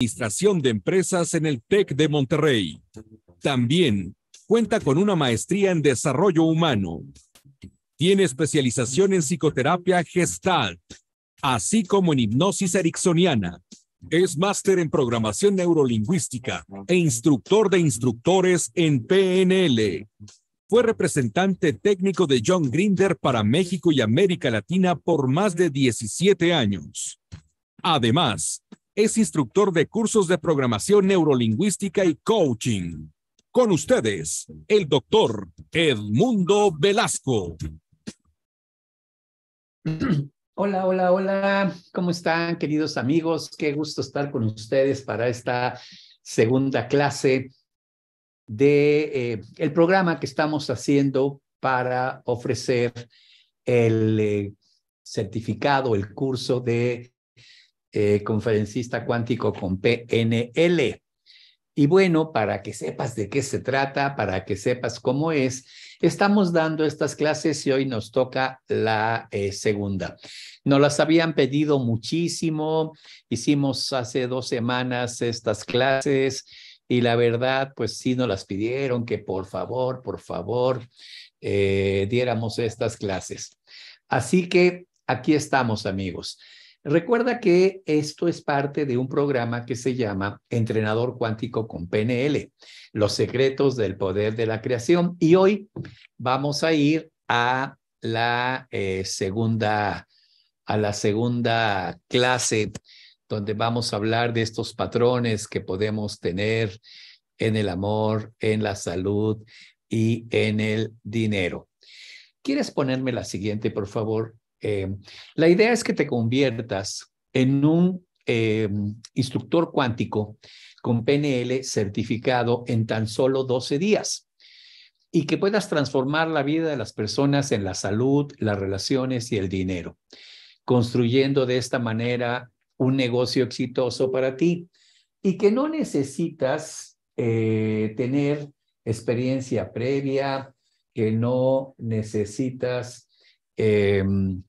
Administración de Empresas en el TEC de Monterrey. También cuenta con una maestría en Desarrollo Humano. Tiene especialización en psicoterapia gestal, así como en hipnosis ericksoniana. Es máster en programación neurolingüística e instructor de instructores en PNL. Fue representante técnico de John Grinder para México y América Latina por más de 17 años. Además, es instructor de cursos de programación neurolingüística y coaching. Con ustedes, el doctor Edmundo Velasco. Hola, hola, hola. ¿Cómo están, queridos amigos? Qué gusto estar con ustedes para esta segunda clase de eh, el programa que estamos haciendo para ofrecer el eh, certificado, el curso de eh, conferencista cuántico con PNL. Y bueno, para que sepas de qué se trata, para que sepas cómo es, estamos dando estas clases y hoy nos toca la eh, segunda. Nos las habían pedido muchísimo, hicimos hace dos semanas estas clases y la verdad, pues sí nos las pidieron que por favor, por favor, eh, diéramos estas clases. Así que aquí estamos, amigos. Recuerda que esto es parte de un programa que se llama Entrenador Cuántico con PNL, los secretos del poder de la creación. Y hoy vamos a ir a la eh, segunda a la segunda clase donde vamos a hablar de estos patrones que podemos tener en el amor, en la salud y en el dinero. ¿Quieres ponerme la siguiente, por favor? Eh, la idea es que te conviertas en un eh, instructor cuántico con PNL certificado en tan solo 12 días y que puedas transformar la vida de las personas en la salud, las relaciones y el dinero, construyendo de esta manera un negocio exitoso para ti y que no necesitas eh, tener experiencia previa, que no necesitas Em,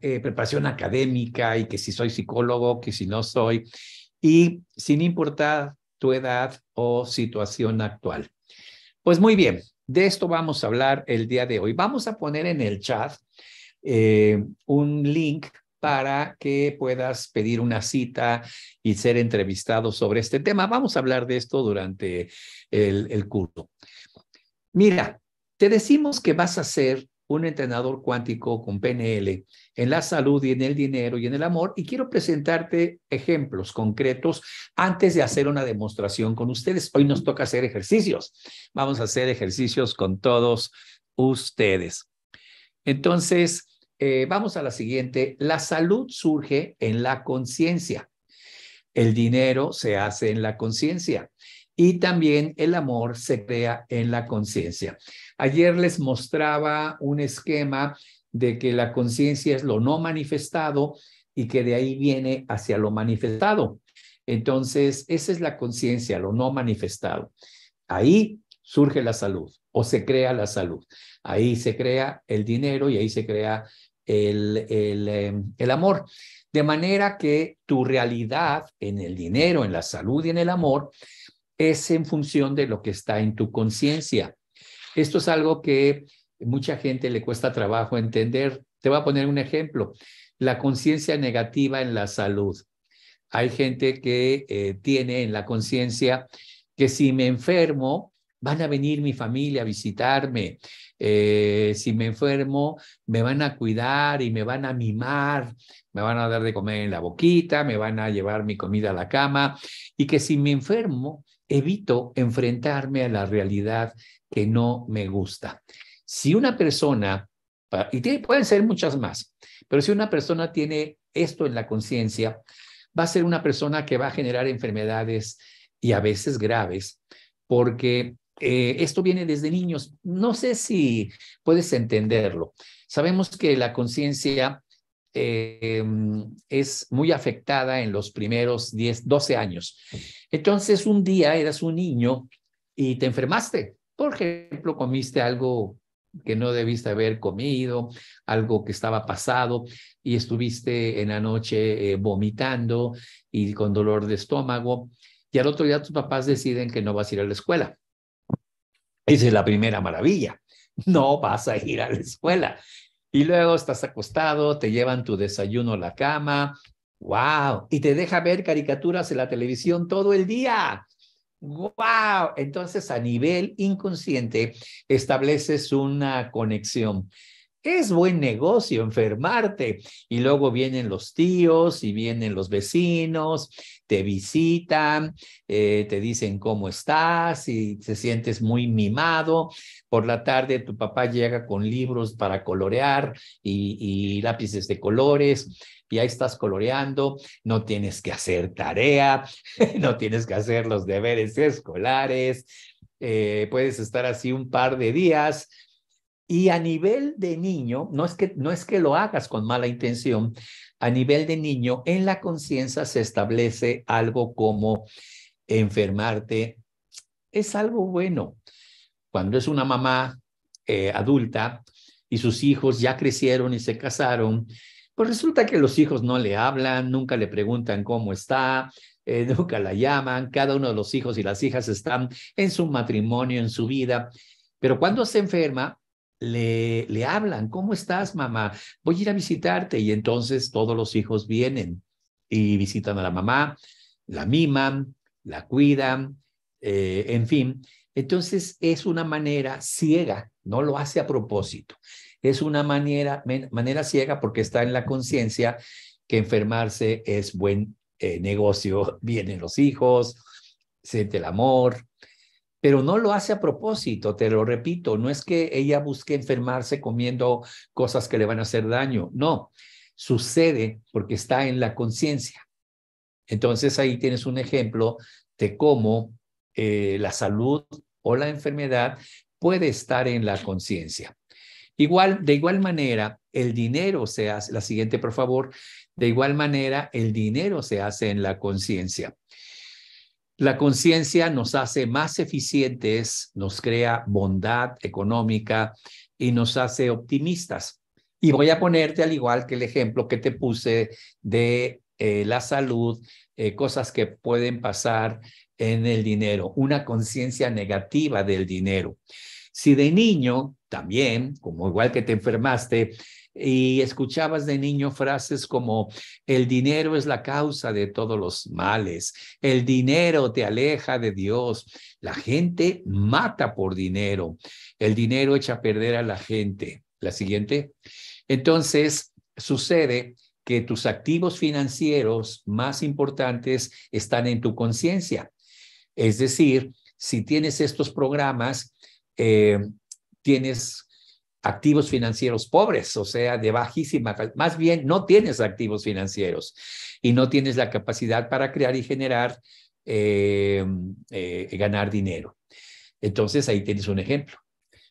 eh, preparación académica y que si soy psicólogo, que si no soy, y sin importar tu edad o situación actual. Pues muy bien, de esto vamos a hablar el día de hoy. Vamos a poner en el chat eh, un link para que puedas pedir una cita y ser entrevistado sobre este tema. Vamos a hablar de esto durante el, el curso. Mira, te decimos que vas a ser un entrenador cuántico con PNL en la salud y en el dinero y en el amor. Y quiero presentarte ejemplos concretos antes de hacer una demostración con ustedes. Hoy nos toca hacer ejercicios. Vamos a hacer ejercicios con todos ustedes. Entonces, eh, vamos a la siguiente. La salud surge en la conciencia. El dinero se hace en la conciencia. Y también el amor se crea en la conciencia. Ayer les mostraba un esquema de que la conciencia es lo no manifestado y que de ahí viene hacia lo manifestado. Entonces, esa es la conciencia, lo no manifestado. Ahí surge la salud o se crea la salud. Ahí se crea el dinero y ahí se crea el, el, em, amor. De manera que tu realidad en el dinero, en la salud y en el amor es en función de lo que está en tu conciencia. Esto es algo que mucha gente le cuesta trabajo entender. Te voy a poner un ejemplo, la conciencia negativa en la salud. Hay gente que eh, tiene en la conciencia que si me enfermo, van a venir mi familia a visitarme. Eh, si me enfermo, me van a cuidar y me van a mimar, me van a dar de comer en la boquita, me van a llevar mi comida a la cama. Y que si me enfermo, evito enfrentarme a la realidad que no me gusta. Si una persona, y pueden ser muchas más, pero si una persona tiene esto en la conciencia, va a ser una persona que va a generar enfermedades y a veces graves, porque eh, esto viene desde niños. No sé si puedes entenderlo. Sabemos que la conciencia em, es muy afectada en los primeros 10, 12 años. Entonces un día eras un niño y te enfermaste. Por ejemplo, comiste algo que no debiste haber comido, algo que estaba pasado y estuviste en la noche eh, vomitando y con dolor de estómago y al otro día tus papás deciden que no vas a ir a la escuela. Esa es la primera maravilla. No vas a ir a la escuela. Y luego estás acostado, te llevan tu desayuno a la cama, ¡Wow! Y te deja ver caricaturas en la televisión todo el día. ¡Wow! Entonces, a nivel inconsciente, estableces una conexión. Es buen negocio enfermarte. Y luego vienen los tíos y vienen los vecinos, te visitan, eh, te dicen cómo estás y te sientes muy mimado. Por la tarde tu papá llega con libros para colorear y lápices de colores ya estás coloreando, no tienes que hacer tarea, no tienes que hacer los deberes escolares, eh, puedes estar así un par de días. Y a nivel de niño, no es que, no es que lo hagas con mala intención, a nivel de niño, en la conciencia se establece algo como enfermarte. Es algo bueno. Cuando es una mamá eh, adulta y sus hijos ya crecieron y se casaron pues resulta que los hijos no le hablan, nunca le preguntan cómo está, eh, nunca la llaman, cada uno de los hijos y las hijas están en su matrimonio, en su vida, pero cuando se enferma, le, le hablan, ¿cómo estás, mamá? Voy a ir a visitarte y entonces todos los hijos vienen y visitan a la mamá, la miman, la cuidan, eh, en fin. Entonces es una manera ciega, no lo hace a propósito, es una manera, manera ciega porque está en la conciencia que enfermarse es buen eh, negocio, vienen los hijos, siente el amor, pero no lo hace a propósito, te lo repito, no es que ella busque enfermarse comiendo cosas que le van a hacer daño, no, sucede porque está en la conciencia. Entonces ahí tienes un ejemplo de cómo eh, la salud o la enfermedad puede estar en la conciencia. Igual, de igual manera, el dinero se hace, la siguiente, por favor, de igual manera, el dinero se hace en la conciencia. La conciencia nos hace más eficientes, nos crea bondad económica y nos hace optimistas. Y voy a ponerte al igual que el ejemplo que te puse de eh, la salud, eh, cosas que pueden pasar en el dinero, una conciencia negativa del dinero. Si de niño también, como igual que te enfermaste, y escuchabas de niño frases como el dinero es la causa de todos los males, el dinero te aleja de Dios, la gente mata por dinero, el dinero echa a perder a la gente. La siguiente. Entonces, sucede que tus activos financieros más importantes están en tu conciencia. Es decir, si tienes estos programas, eh, tienes activos financieros pobres, o sea, de bajísima, más bien no tienes activos financieros y no tienes la capacidad para crear y generar, em, eh, ganar dinero. Entonces, ahí tienes un ejemplo.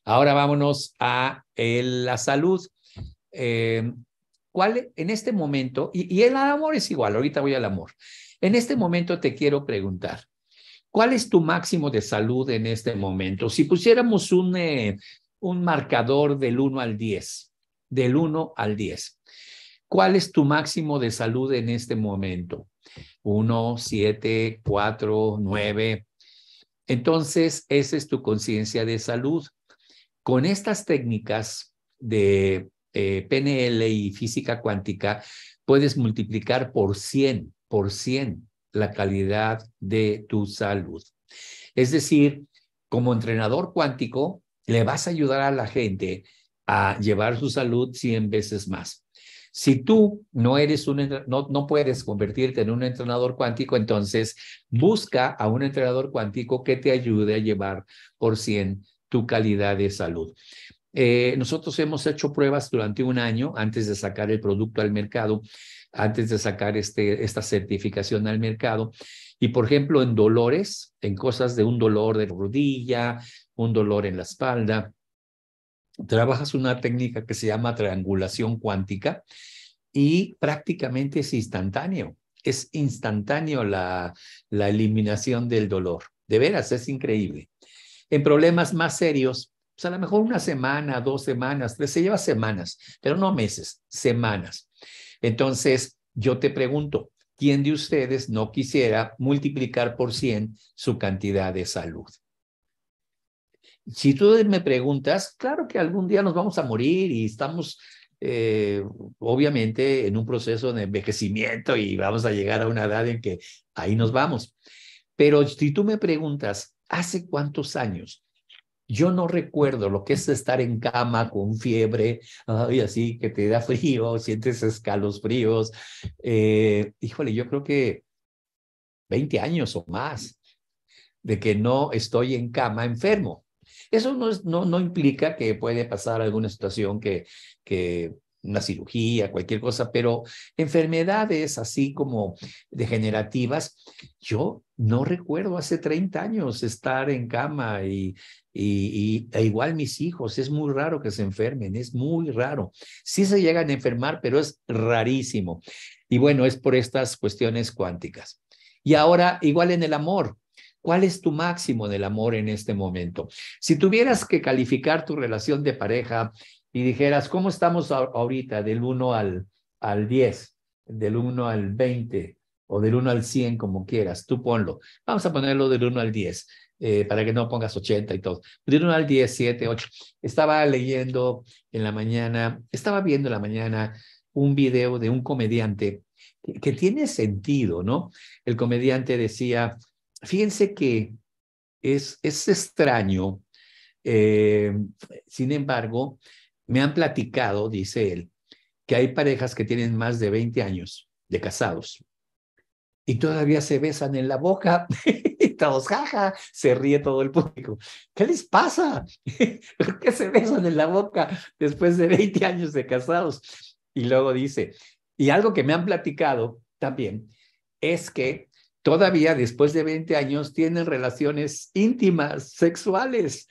Ahora vámonos a la salud. Em, ¿Cuál en este momento, y, el amor es igual, ahorita voy al amor, en este momento te quiero preguntar, ¿Cuál es tu máximo de salud en este momento? Si pusiéramos un, eh, un marcador del 1 al 10, del 1 al 10. ¿Cuál es tu máximo de salud en este momento? 1, 7, 4, 9. Entonces, esa es tu conciencia de salud. Con estas técnicas de eh, PNL y física cuántica, puedes multiplicar por 100, por 100 la calidad de tu salud. Es decir, como entrenador cuántico, le vas a ayudar a la gente a llevar su salud 100 veces más. Si tú no eres un no, no puedes convertirte en un entrenador cuántico, entonces busca a un entrenador cuántico que te ayude a llevar por 100 tu calidad de salud. Eh, nosotros hemos hecho pruebas durante un año antes de sacar el producto al mercado antes de sacar este, esta certificación al mercado. Y por ejemplo, en dolores, en cosas de un dolor de rodilla, un dolor en la espalda, trabajas una técnica que se llama triangulación cuántica y prácticamente es instantáneo. Es instantáneo la, eliminación del dolor. De veras, es increíble. En problemas más serios, pues a lo mejor una semana, dos semanas, se lleva semanas, pero no meses, semanas. Entonces, yo te pregunto, ¿quién de ustedes no quisiera multiplicar por 100 su cantidad de salud? Si tú me preguntas, claro que algún día nos vamos a morir y estamos eh, obviamente en un proceso de envejecimiento y vamos a llegar a una edad en que ahí nos vamos. Pero si tú me preguntas, ¿hace cuántos años yo no recuerdo lo que es estar en cama con fiebre, y así que te da frío, sientes escalos fríos. Eh, híjole, yo creo que 20 años o más de que no estoy en cama enfermo. Eso no, no, no implica que puede pasar alguna situación que, que una cirugía, cualquier cosa, pero enfermedades así como degenerativas, yo no recuerdo hace 30 años estar en cama y, y, e igual mis hijos, es muy raro que se enfermen, es muy raro. Sí se llegan a enfermar, pero es rarísimo. Y bueno, es por estas cuestiones cuánticas. Y ahora, igual en el amor, ¿cuál es tu máximo del amor en este momento? Si tuvieras que calificar tu relación de pareja y dijeras, ¿cómo estamos ahorita del 1 al, al 10, del 1 al 20 o del 1 al 100, como quieras? Tú ponlo. Vamos a ponerlo del 1 al 10. Eh, para que no pongas 80 y todo. Pudieron al 10, 8. Estaba leyendo en la mañana, estaba viendo en la mañana un video de un comediante que, tiene sentido, ¿no? El comediante decía, fíjense que es, es extraño, eh, sin embargo, me han platicado, dice él, que hay parejas que tienen más de 20 años de casados y todavía se besan en la boca. jaja, se ríe todo el público. ¿Qué les pasa? ¿Por qué se besan en la boca después de 20 años de casados? Y luego dice, y algo que me han platicado también es que todavía después de 20 años tienen relaciones íntimas, sexuales,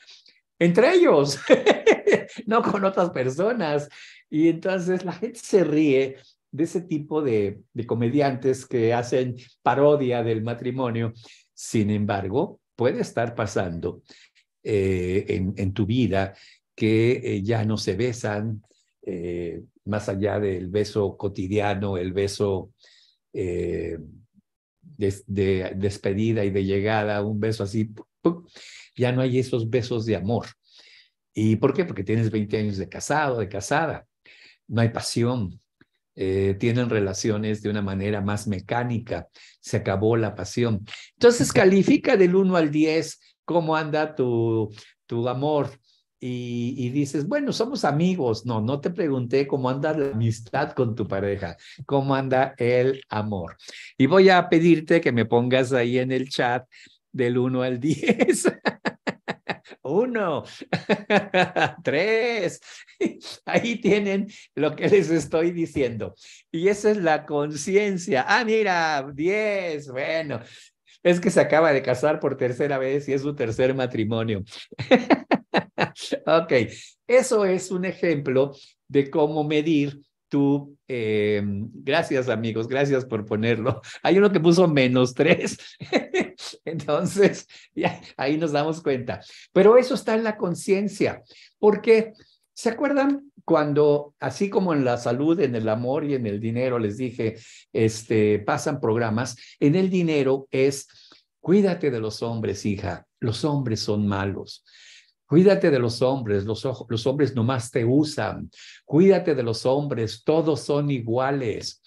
entre ellos, no con otras personas. Y entonces la gente se ríe de ese tipo de, de, comediantes que hacen parodia del matrimonio sin embargo, puede estar pasando eh, en, tu vida que eh, ya no se besan, eh, más allá del beso cotidiano, el beso de, despedida y de llegada, un beso así, ya no hay esos besos de amor. ¿Y por qué? Porque tienes 20 años de casado, de casada. No hay pasión, eh, tienen relaciones de una manera más mecánica, se acabó la pasión. Entonces califica del 1 al 10 cómo anda tu, tu amor y, y, dices, bueno, somos amigos. No, no te pregunté cómo anda la amistad con tu pareja, cómo anda el amor. Y voy a pedirte que me pongas ahí en el chat del 1 al 10. uno, tres. Ahí tienen lo que les estoy diciendo. Y esa es la conciencia. Ah, mira, diez. Bueno, es que se acaba de casar por tercera vez y es su tercer matrimonio. ok, eso es un ejemplo de cómo medir tú, eh, gracias amigos, gracias por ponerlo. Hay uno que puso menos tres, entonces ya, ahí nos damos cuenta. Pero eso está en la conciencia, porque ¿se acuerdan cuando, así como en la salud, en el amor y en el dinero, les dije, este, pasan programas, en el dinero es, cuídate de los hombres, hija, los hombres son malos. Cuídate de los hombres, los, ojos, los hombres nomás te usan. Cuídate de los hombres, todos son iguales.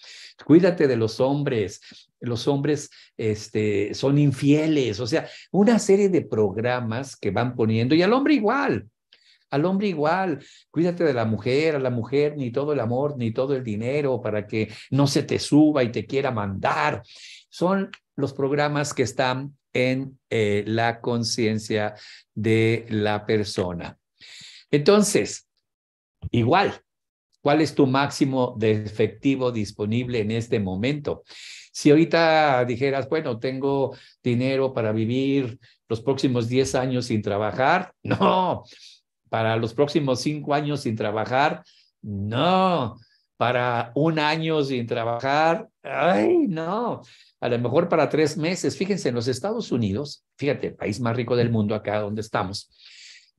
Cuídate de los hombres, los hombres este, son infieles. O sea, una serie de programas que van poniendo y al hombre igual. Al hombre igual, cuídate de la mujer, a la mujer ni todo el amor, ni todo el dinero para que no se te suba y te quiera mandar. Son los programas que están en eh, la conciencia de la persona. Entonces, igual, ¿cuál es tu máximo de efectivo disponible en este momento? Si ahorita dijeras, bueno, tengo dinero para vivir los próximos 10 años sin trabajar, no. Para los próximos 5 años sin trabajar, no. Para un año sin trabajar, ay, no a lo mejor para tres meses. Fíjense, en los Estados Unidos, fíjate, el país más rico del mundo acá donde estamos,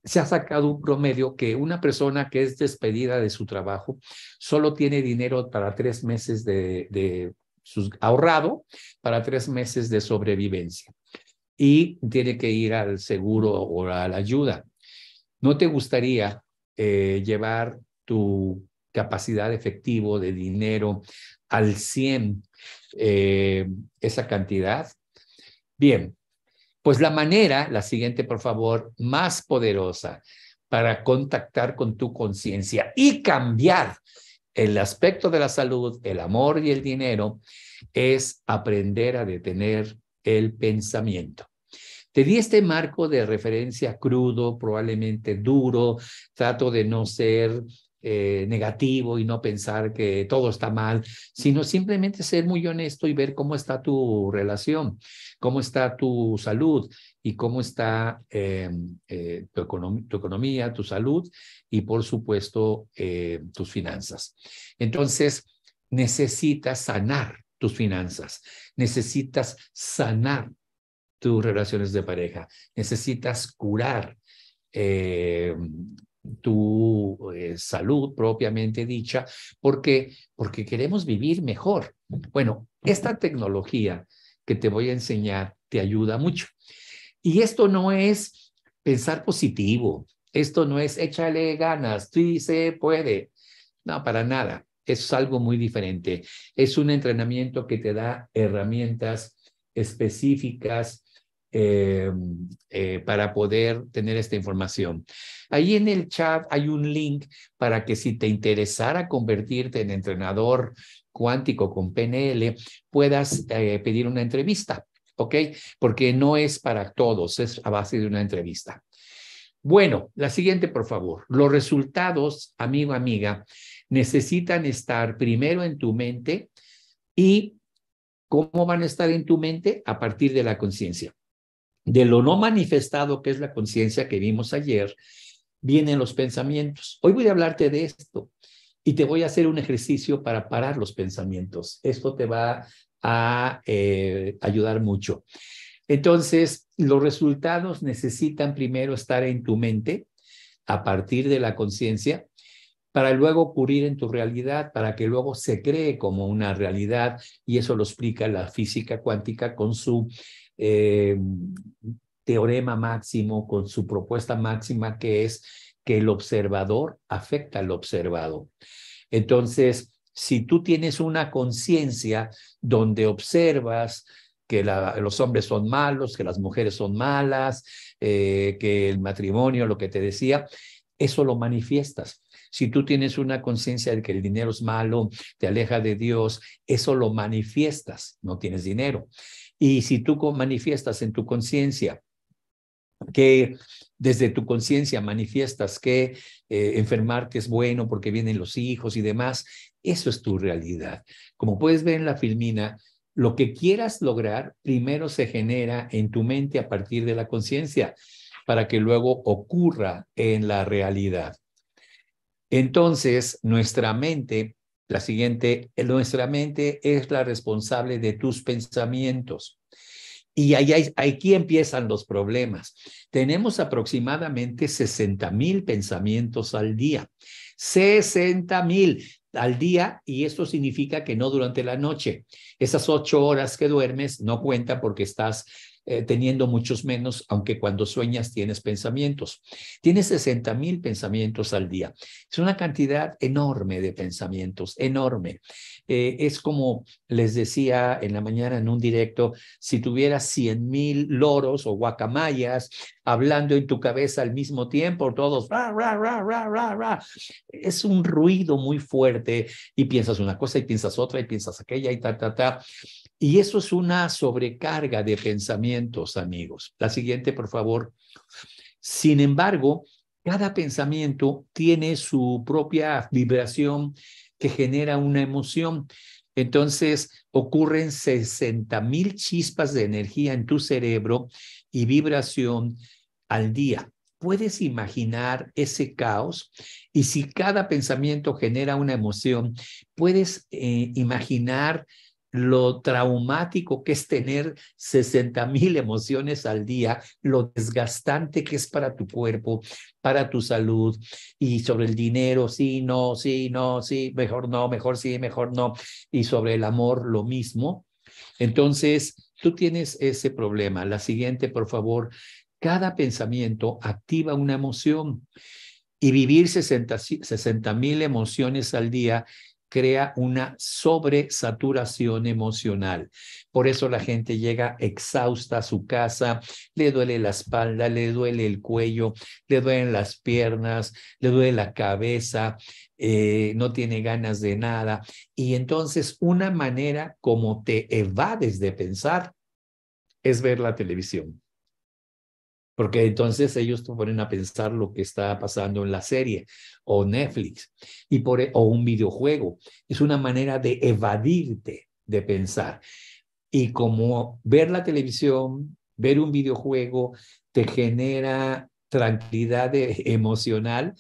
se ha sacado un promedio que una persona que es despedida de su trabajo solo tiene dinero para tres meses de, ahorrado, para tres meses de sobrevivencia. Y tiene que ir al seguro o a la ayuda. ¿No te gustaría eh, llevar tu capacidad efectivo, de dinero, al 100 eh, esa cantidad. Bien, pues la manera, la siguiente por favor, más poderosa para contactar con tu conciencia y cambiar el aspecto de la salud, el amor y el dinero, es aprender a detener el pensamiento. Te di este marco de referencia crudo, probablemente duro, trato de no ser eh, negativo y no pensar que todo está mal, sino simplemente ser muy honesto y ver cómo está tu relación, cómo está tu salud y cómo está eh, eh, tu, economía, tu salud y por supuesto tus finanzas. Entonces, necesitas sanar tus finanzas, necesitas sanar tus relaciones de pareja, necesitas curar tu eh, salud propiamente dicha, porque porque queremos vivir mejor. Bueno, esta tecnología que te voy a enseñar te ayuda mucho. Y esto no es pensar positivo, esto no es échale ganas, sí se puede. No, para nada. Es algo muy diferente. Es un entrenamiento que te da herramientas específicas eh, eh, para poder tener esta información. Ahí en el chat hay un link para que si te interesara convertirte en entrenador cuántico con PNL, puedas eh, pedir una entrevista, ¿ok? Porque no es para todos, es a base de una entrevista. Bueno, la siguiente, por favor. Los resultados, amigo, amiga, necesitan estar primero en tu mente y cómo van a estar en tu mente a partir de la conciencia de lo no manifestado, que es la conciencia que vimos ayer, vienen los pensamientos. Hoy voy a hablarte de esto y te voy a hacer un ejercicio para parar los pensamientos. Esto te va a eh, ayudar mucho. Entonces, los resultados necesitan primero estar en tu mente a partir de la conciencia para luego ocurrir en tu realidad, para que luego se cree como una realidad, y eso lo explica la física cuántica con su eh, teorema máximo, con su propuesta máxima, que es que el observador afecta al observado. Entonces, si tú tienes una conciencia donde observas que los hombres son malos, que las mujeres son malas, eh, que el matrimonio, lo que te decía, eso lo manifiestas. Si tú tienes una conciencia de que el dinero es malo, te aleja de Dios, eso lo manifiestas, no tienes dinero. Y si tú manifiestas en tu conciencia que desde tu conciencia manifiestas que eh, enfermarte es bueno porque vienen los hijos y demás, eso es tu realidad. Como puedes ver en la filmina, lo que quieras lograr primero se genera en tu mente a partir de la conciencia para que luego ocurra en la realidad. Entonces, nuestra mente la siguiente, eh, nuestra mente es la responsable de tus pensamientos. Y ahí, aquí empiezan los problemas. Tenemos aproximadamente 60 mil pensamientos al día. 60 mil al día y esto significa que no durante la noche. Esas ocho horas que duermes no cuentan porque estás eh, teniendo muchos menos, aunque cuando sueñas tienes pensamientos. Tienes 60 mil pensamientos al día. Es una cantidad enorme de pensamientos, enorme. Eh, es como les decía en la mañana en un directo, si tuvieras 100 mil loros o guacamayas hablando en tu cabeza al mismo tiempo, todos, ra, ra, ra, ra, ra, es un ruido muy fuerte y piensas una cosa y piensas otra y piensas aquella y ta, ta, ta. Y eso es una sobrecarga de pensamientos, amigos. La siguiente, por favor. Sin embargo, cada pensamiento tiene su propia vibración que genera una emoción. Entonces, ocurren 60 mil chispas de energía en tu cerebro y vibración al día. ¿Puedes imaginar ese caos? Y si cada pensamiento genera una emoción, ¿puedes eh, imaginar lo traumático que es tener 60 mil emociones al día, lo desgastante que es para tu cuerpo, para tu salud y sobre el dinero, sí, no, sí, no, sí, mejor no, mejor sí, mejor no, y sobre el amor, lo mismo. Entonces, tú tienes ese problema. La siguiente, por favor, cada pensamiento activa una emoción y vivir 60 mil emociones al día crea una sobresaturación emocional. Por eso la gente llega exhausta a su casa, le duele la espalda, le duele el cuello, le duelen las piernas, le duele la cabeza, eh, no tiene ganas de nada. Y entonces una manera como te evades de pensar es ver la televisión porque entonces ellos te ponen a pensar lo que está pasando en la serie o Netflix y por, e, o un videojuego. Es una manera de evadirte de pensar. Y como ver la televisión, ver un videojuego, te genera tranquilidad e, emocional,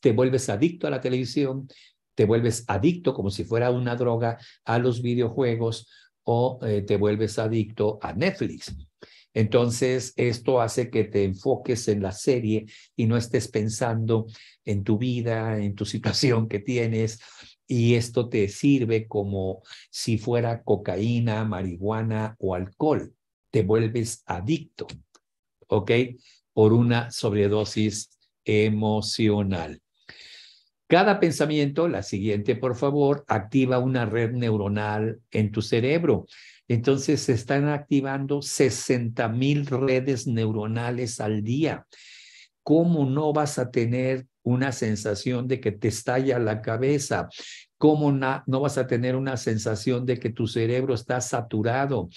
te vuelves adicto a la televisión, te vuelves adicto como si fuera una droga a los videojuegos o eh, te vuelves adicto a Netflix. Entonces, esto hace que te enfoques en la serie y no estés pensando en tu vida, en tu situación que tienes. Y esto te sirve como si fuera cocaína, marihuana o alcohol. Te vuelves adicto, ¿ok? Por una sobredosis emocional. Cada pensamiento, la siguiente por favor, activa una red neuronal en tu cerebro entonces se están activando 60 mil redes neuronales al día. ¿Cómo no vas a tener una sensación de que te estalla la cabeza? ¿Cómo no vas a tener una sensación de que tu cerebro está saturado?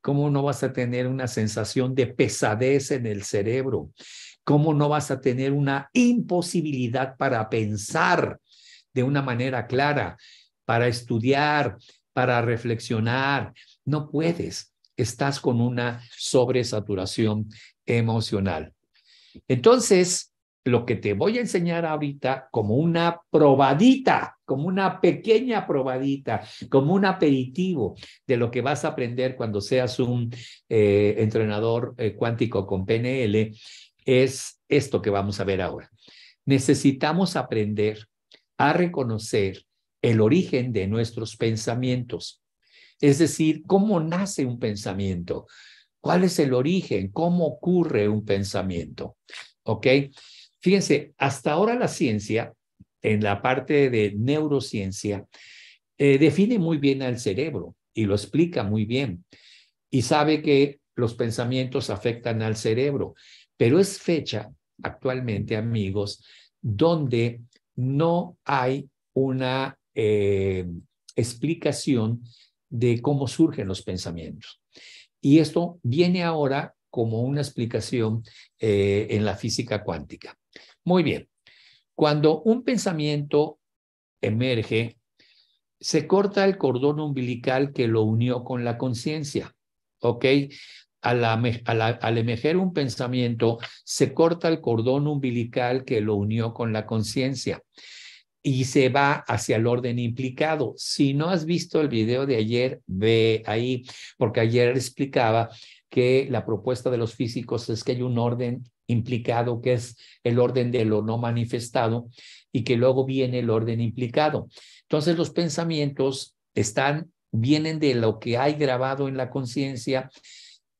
¿Cómo no vas a tener una sensación de pesadez en el cerebro? ¿Cómo no vas a tener una imposibilidad para pensar de una manera clara, para estudiar, para reflexionar, no puedes, estás con una sobresaturación emocional. Entonces, lo que te voy a enseñar ahorita como una probadita, como una pequeña probadita, como un aperitivo de lo que vas a aprender cuando seas un eh, entrenador eh, cuántico con PNL, es esto que vamos a ver ahora. Necesitamos aprender a reconocer el origen de nuestros pensamientos. Es decir, cómo nace un pensamiento, cuál es el origen, cómo ocurre un pensamiento. ¿Ok? Fíjense, hasta ahora la ciencia, en la parte de neurociencia, eh, define muy bien al cerebro y lo explica muy bien. Y sabe que los pensamientos afectan al cerebro. Pero es fecha actualmente, amigos, donde no hay una eh, explicación de cómo surgen los pensamientos. Y esto viene ahora como una explicación eh, en la física cuántica. Muy bien, cuando un pensamiento emerge, se corta el cordón umbilical que lo unió con la conciencia. ¿Ok? Al, al, al, emerger un pensamiento, se corta el cordón umbilical que lo unió con la conciencia y se va hacia el orden implicado. Si no has visto el video de ayer, ve ahí, porque ayer explicaba que la propuesta de los físicos es que hay un orden implicado, que es el orden de lo no manifestado, y que luego viene el orden implicado. Entonces los pensamientos están, vienen de lo que hay grabado en la conciencia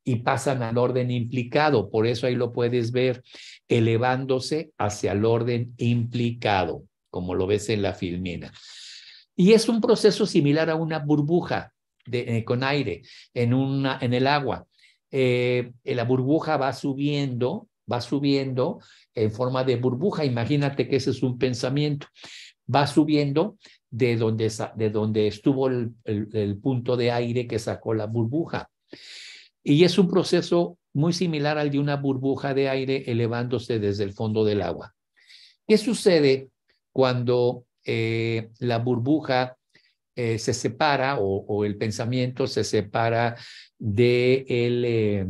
y pasan al orden implicado. Por eso ahí lo puedes ver elevándose hacia el orden implicado como lo ves en la filmina. Y es un proceso similar a una burbuja de, eh, con aire en, una, en el agua. Eh, la burbuja va subiendo, va subiendo en forma de burbuja. Imagínate que ese es un pensamiento. Va subiendo de donde, de donde estuvo el, el punto de aire que sacó la burbuja. Y es un proceso muy similar al de una burbuja de aire elevándose desde el fondo del agua. ¿Qué sucede cuando eh, la burbuja eh, se separa o, el pensamiento se separa de, eh,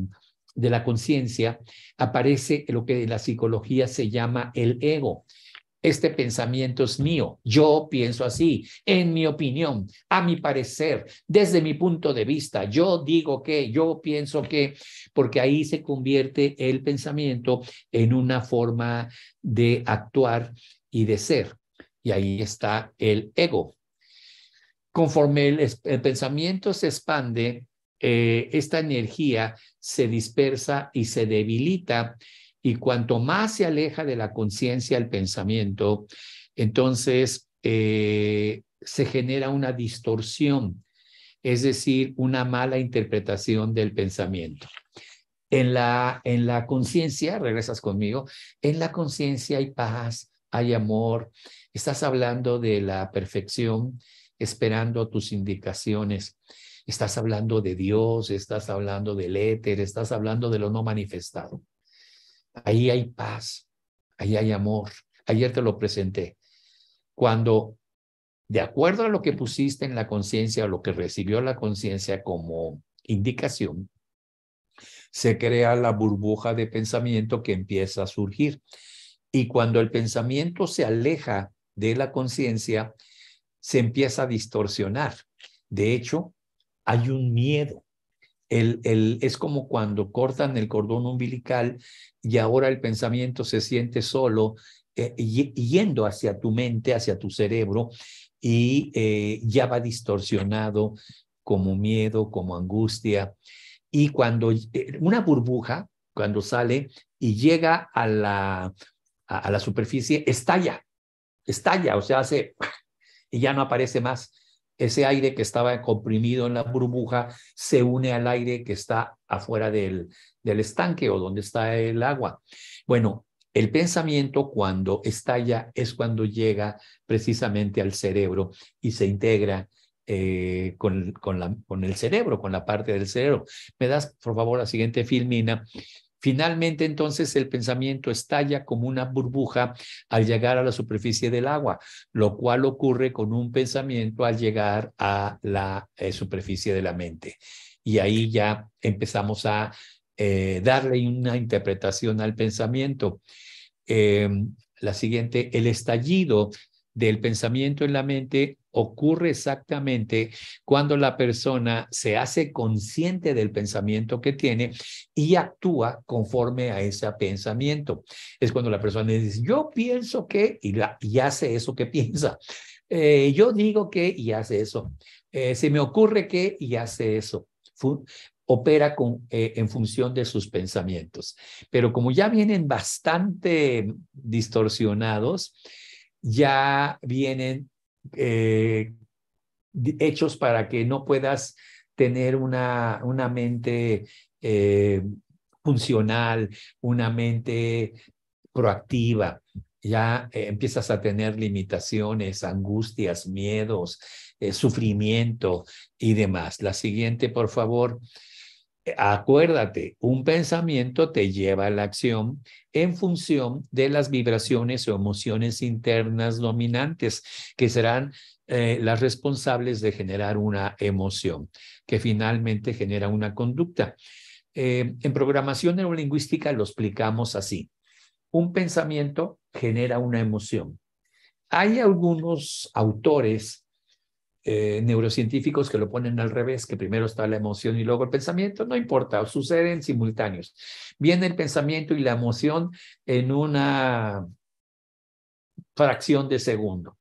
de la conciencia, aparece lo que en la psicología se llama el ego. Este pensamiento es mío, yo pienso así, en mi opinión, a mi parecer, desde mi punto de vista, yo digo que, yo pienso que, porque ahí se convierte el pensamiento en una forma de actuar y de ser. Y ahí está el ego. Conforme el, pensamiento se expande, eh, esta energía se dispersa y se debilita. Y cuanto más se aleja de la conciencia el pensamiento, entonces eh, se genera una distorsión, es decir, una mala interpretación del pensamiento. En la, en la conciencia, regresas conmigo, en la conciencia hay paz, hay amor, estás hablando de la perfección, esperando tus indicaciones, estás hablando de Dios, estás hablando del éter, estás hablando de lo no manifestado. Ahí hay paz, ahí hay amor. Ayer te lo presenté. Cuando, de acuerdo a lo que pusiste en la conciencia o lo que recibió la conciencia como indicación, se crea la burbuja de pensamiento que empieza a surgir. Y cuando el pensamiento se aleja de la conciencia, se empieza a distorsionar. De hecho, hay un miedo. es como cuando cortan el cordón umbilical y ahora el pensamiento se siente solo eh, yendo hacia tu mente, hacia tu cerebro, y eh, ya va distorsionado como miedo, como angustia. Y cuando eh, una burbuja, cuando sale y llega a la a, la superficie, estalla, estalla, o sea, hace y ya no aparece más. Ese aire que estaba comprimido en la burbuja se une al aire que está afuera del, del estanque o donde está el agua. Bueno, el pensamiento cuando estalla es cuando llega precisamente al cerebro y se integra eh, con, con, la, con el cerebro, con la parte del cerebro. Me das, por favor, la siguiente filmina Finalmente, entonces, el pensamiento estalla como una burbuja al llegar a la superficie del agua, lo cual ocurre con un pensamiento al llegar a la eh, superficie de la mente. Y ahí ya empezamos a eh, darle una interpretación al pensamiento. Em, la siguiente, el estallido del pensamiento en la mente ocurre exactamente cuando la persona se hace consciente del pensamiento que tiene y actúa conforme a ese pensamiento. Es cuando la persona dice, yo pienso que, y, la, y hace eso que piensa. Eh, yo digo que, y hace eso. Eh, se me ocurre que, y hace eso. opera con, eh, en función de sus pensamientos. Pero como ya vienen bastante distorsionados, ya vienen eh, hechos para que no puedas tener una, una mente eh, funcional, una mente proactiva. Ya eh, empiezas a tener limitaciones, angustias, miedos, sufrimiento y demás. La siguiente, por favor acuérdate, un pensamiento te lleva a la acción en función de las vibraciones o emociones internas dominantes, que serán eh, las responsables de generar una emoción, que finalmente genera una conducta. Eh, en programación neurolingüística lo explicamos así. Un pensamiento genera una emoción. Hay algunos autores eh, neurocientíficos que lo ponen al revés, que primero está la emoción y luego el pensamiento, no importa, suceden simultáneos. Viene el pensamiento y la emoción en una fracción de segundo.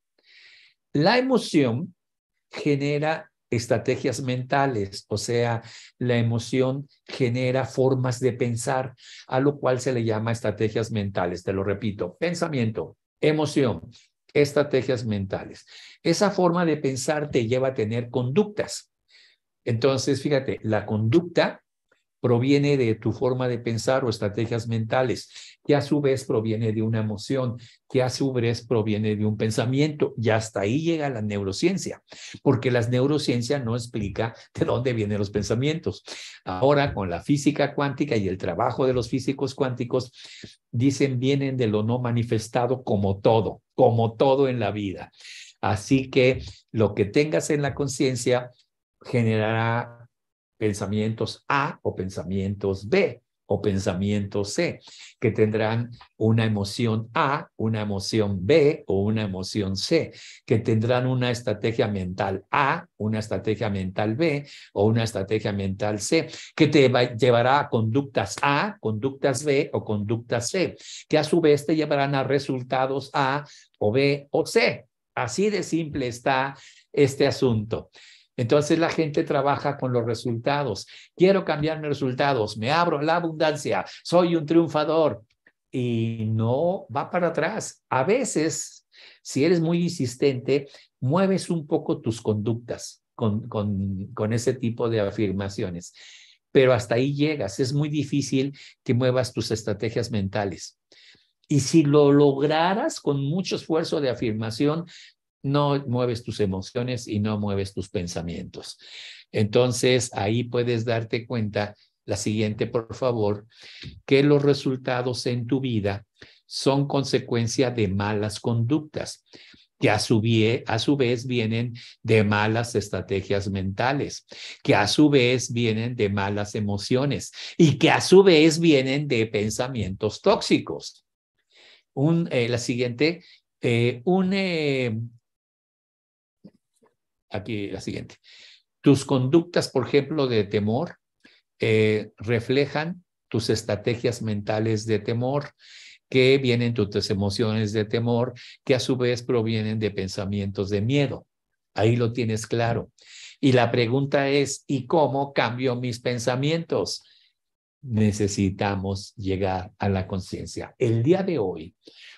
La emoción genera estrategias mentales, o sea, la emoción genera formas de pensar, a lo cual se le llama estrategias mentales, te lo repito, pensamiento, emoción, estrategias mentales. Esa forma de pensar te lleva a tener conductas. Entonces, fíjate, la conducta proviene de tu forma de pensar o estrategias mentales, que a su vez proviene de una emoción, que a su vez proviene de un pensamiento. Y hasta ahí llega la neurociencia, porque las neurociencias no explica de dónde vienen los pensamientos. Ahora, con la física cuántica y el trabajo de los físicos cuánticos, dicen vienen de lo no manifestado como todo como todo en la vida. Así que lo que tengas en la conciencia generará pensamientos A o pensamientos B o pensamiento C, que tendrán una emoción A, una emoción B o una emoción C, que tendrán una estrategia mental A, una estrategia mental B o una estrategia mental C, que te llevará a conductas A, conductas B o conductas C, que a su vez te llevarán a resultados A o B o C. Así de simple está este asunto. Entonces la gente trabaja con los resultados. Quiero cambiar mis resultados, me abro a la abundancia, soy un triunfador y no va para atrás. A veces, si eres muy insistente, mueves un poco tus conductas con, con, con ese tipo de afirmaciones, pero hasta ahí llegas. Es muy difícil que muevas tus estrategias mentales. Y si lo lograras con mucho esfuerzo de afirmación, no mueves tus emociones y no mueves tus pensamientos. Entonces, ahí puedes darte cuenta, la siguiente, por favor, que los resultados en tu vida son consecuencia de malas conductas, que a su, a su vez vienen de malas estrategias mentales, que a su vez vienen de malas emociones y que a su vez vienen de pensamientos tóxicos. Un, eh, la siguiente, eh, un, aquí la siguiente. Tus conductas, por ejemplo, de temor, eh, reflejan tus estrategias mentales de temor, que vienen tus emociones de temor, que a su vez provienen de pensamientos de miedo. Ahí lo tienes claro. Y la pregunta es, ¿y cómo cambio mis pensamientos? Necesitamos llegar a la conciencia. El día de hoy,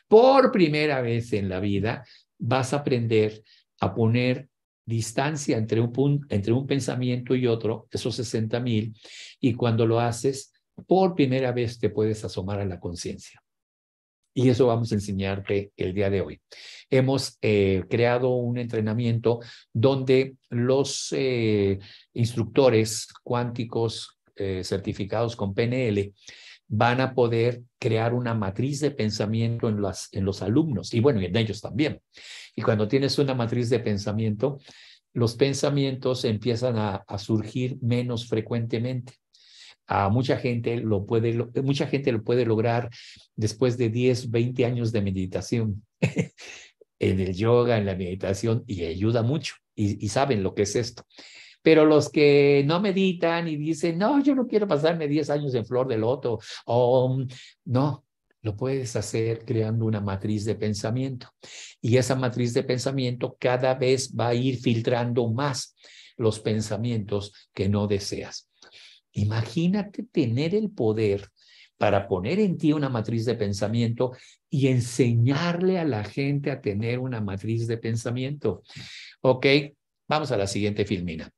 por primera vez en la vida, vas a aprender a poner distancia entre un, entre un pensamiento y otro, esos 60 mil, y cuando lo haces, por primera vez te puedes asomar a la conciencia. Y eso vamos a enseñarte el día de hoy. Hemos eh, creado un entrenamiento donde los eh, instructores cuánticos eh, certificados con PNL van a poder crear una matriz de pensamiento en, las, en los alumnos y bueno, en ellos también. Y cuando tienes una matriz de pensamiento, los pensamientos empiezan a, surgir menos frecuentemente. A mucha gente lo puede, mucha gente lo puede lograr después de 10, 20 años de meditación, en el yoga, en la meditación, y ayuda mucho, y saben lo que es esto. Pero los que no meditan y dicen, no, yo no quiero pasarme 10 años en flor de loto, o mm, no, lo puedes hacer creando una matriz de pensamiento. Y esa matriz de pensamiento cada vez va a ir filtrando más los pensamientos que no deseas. Imagínate tener el poder para poner en ti una matriz de pensamiento y enseñarle a la gente a tener una matriz de pensamiento. ¿Ok? Vamos a la siguiente filmina.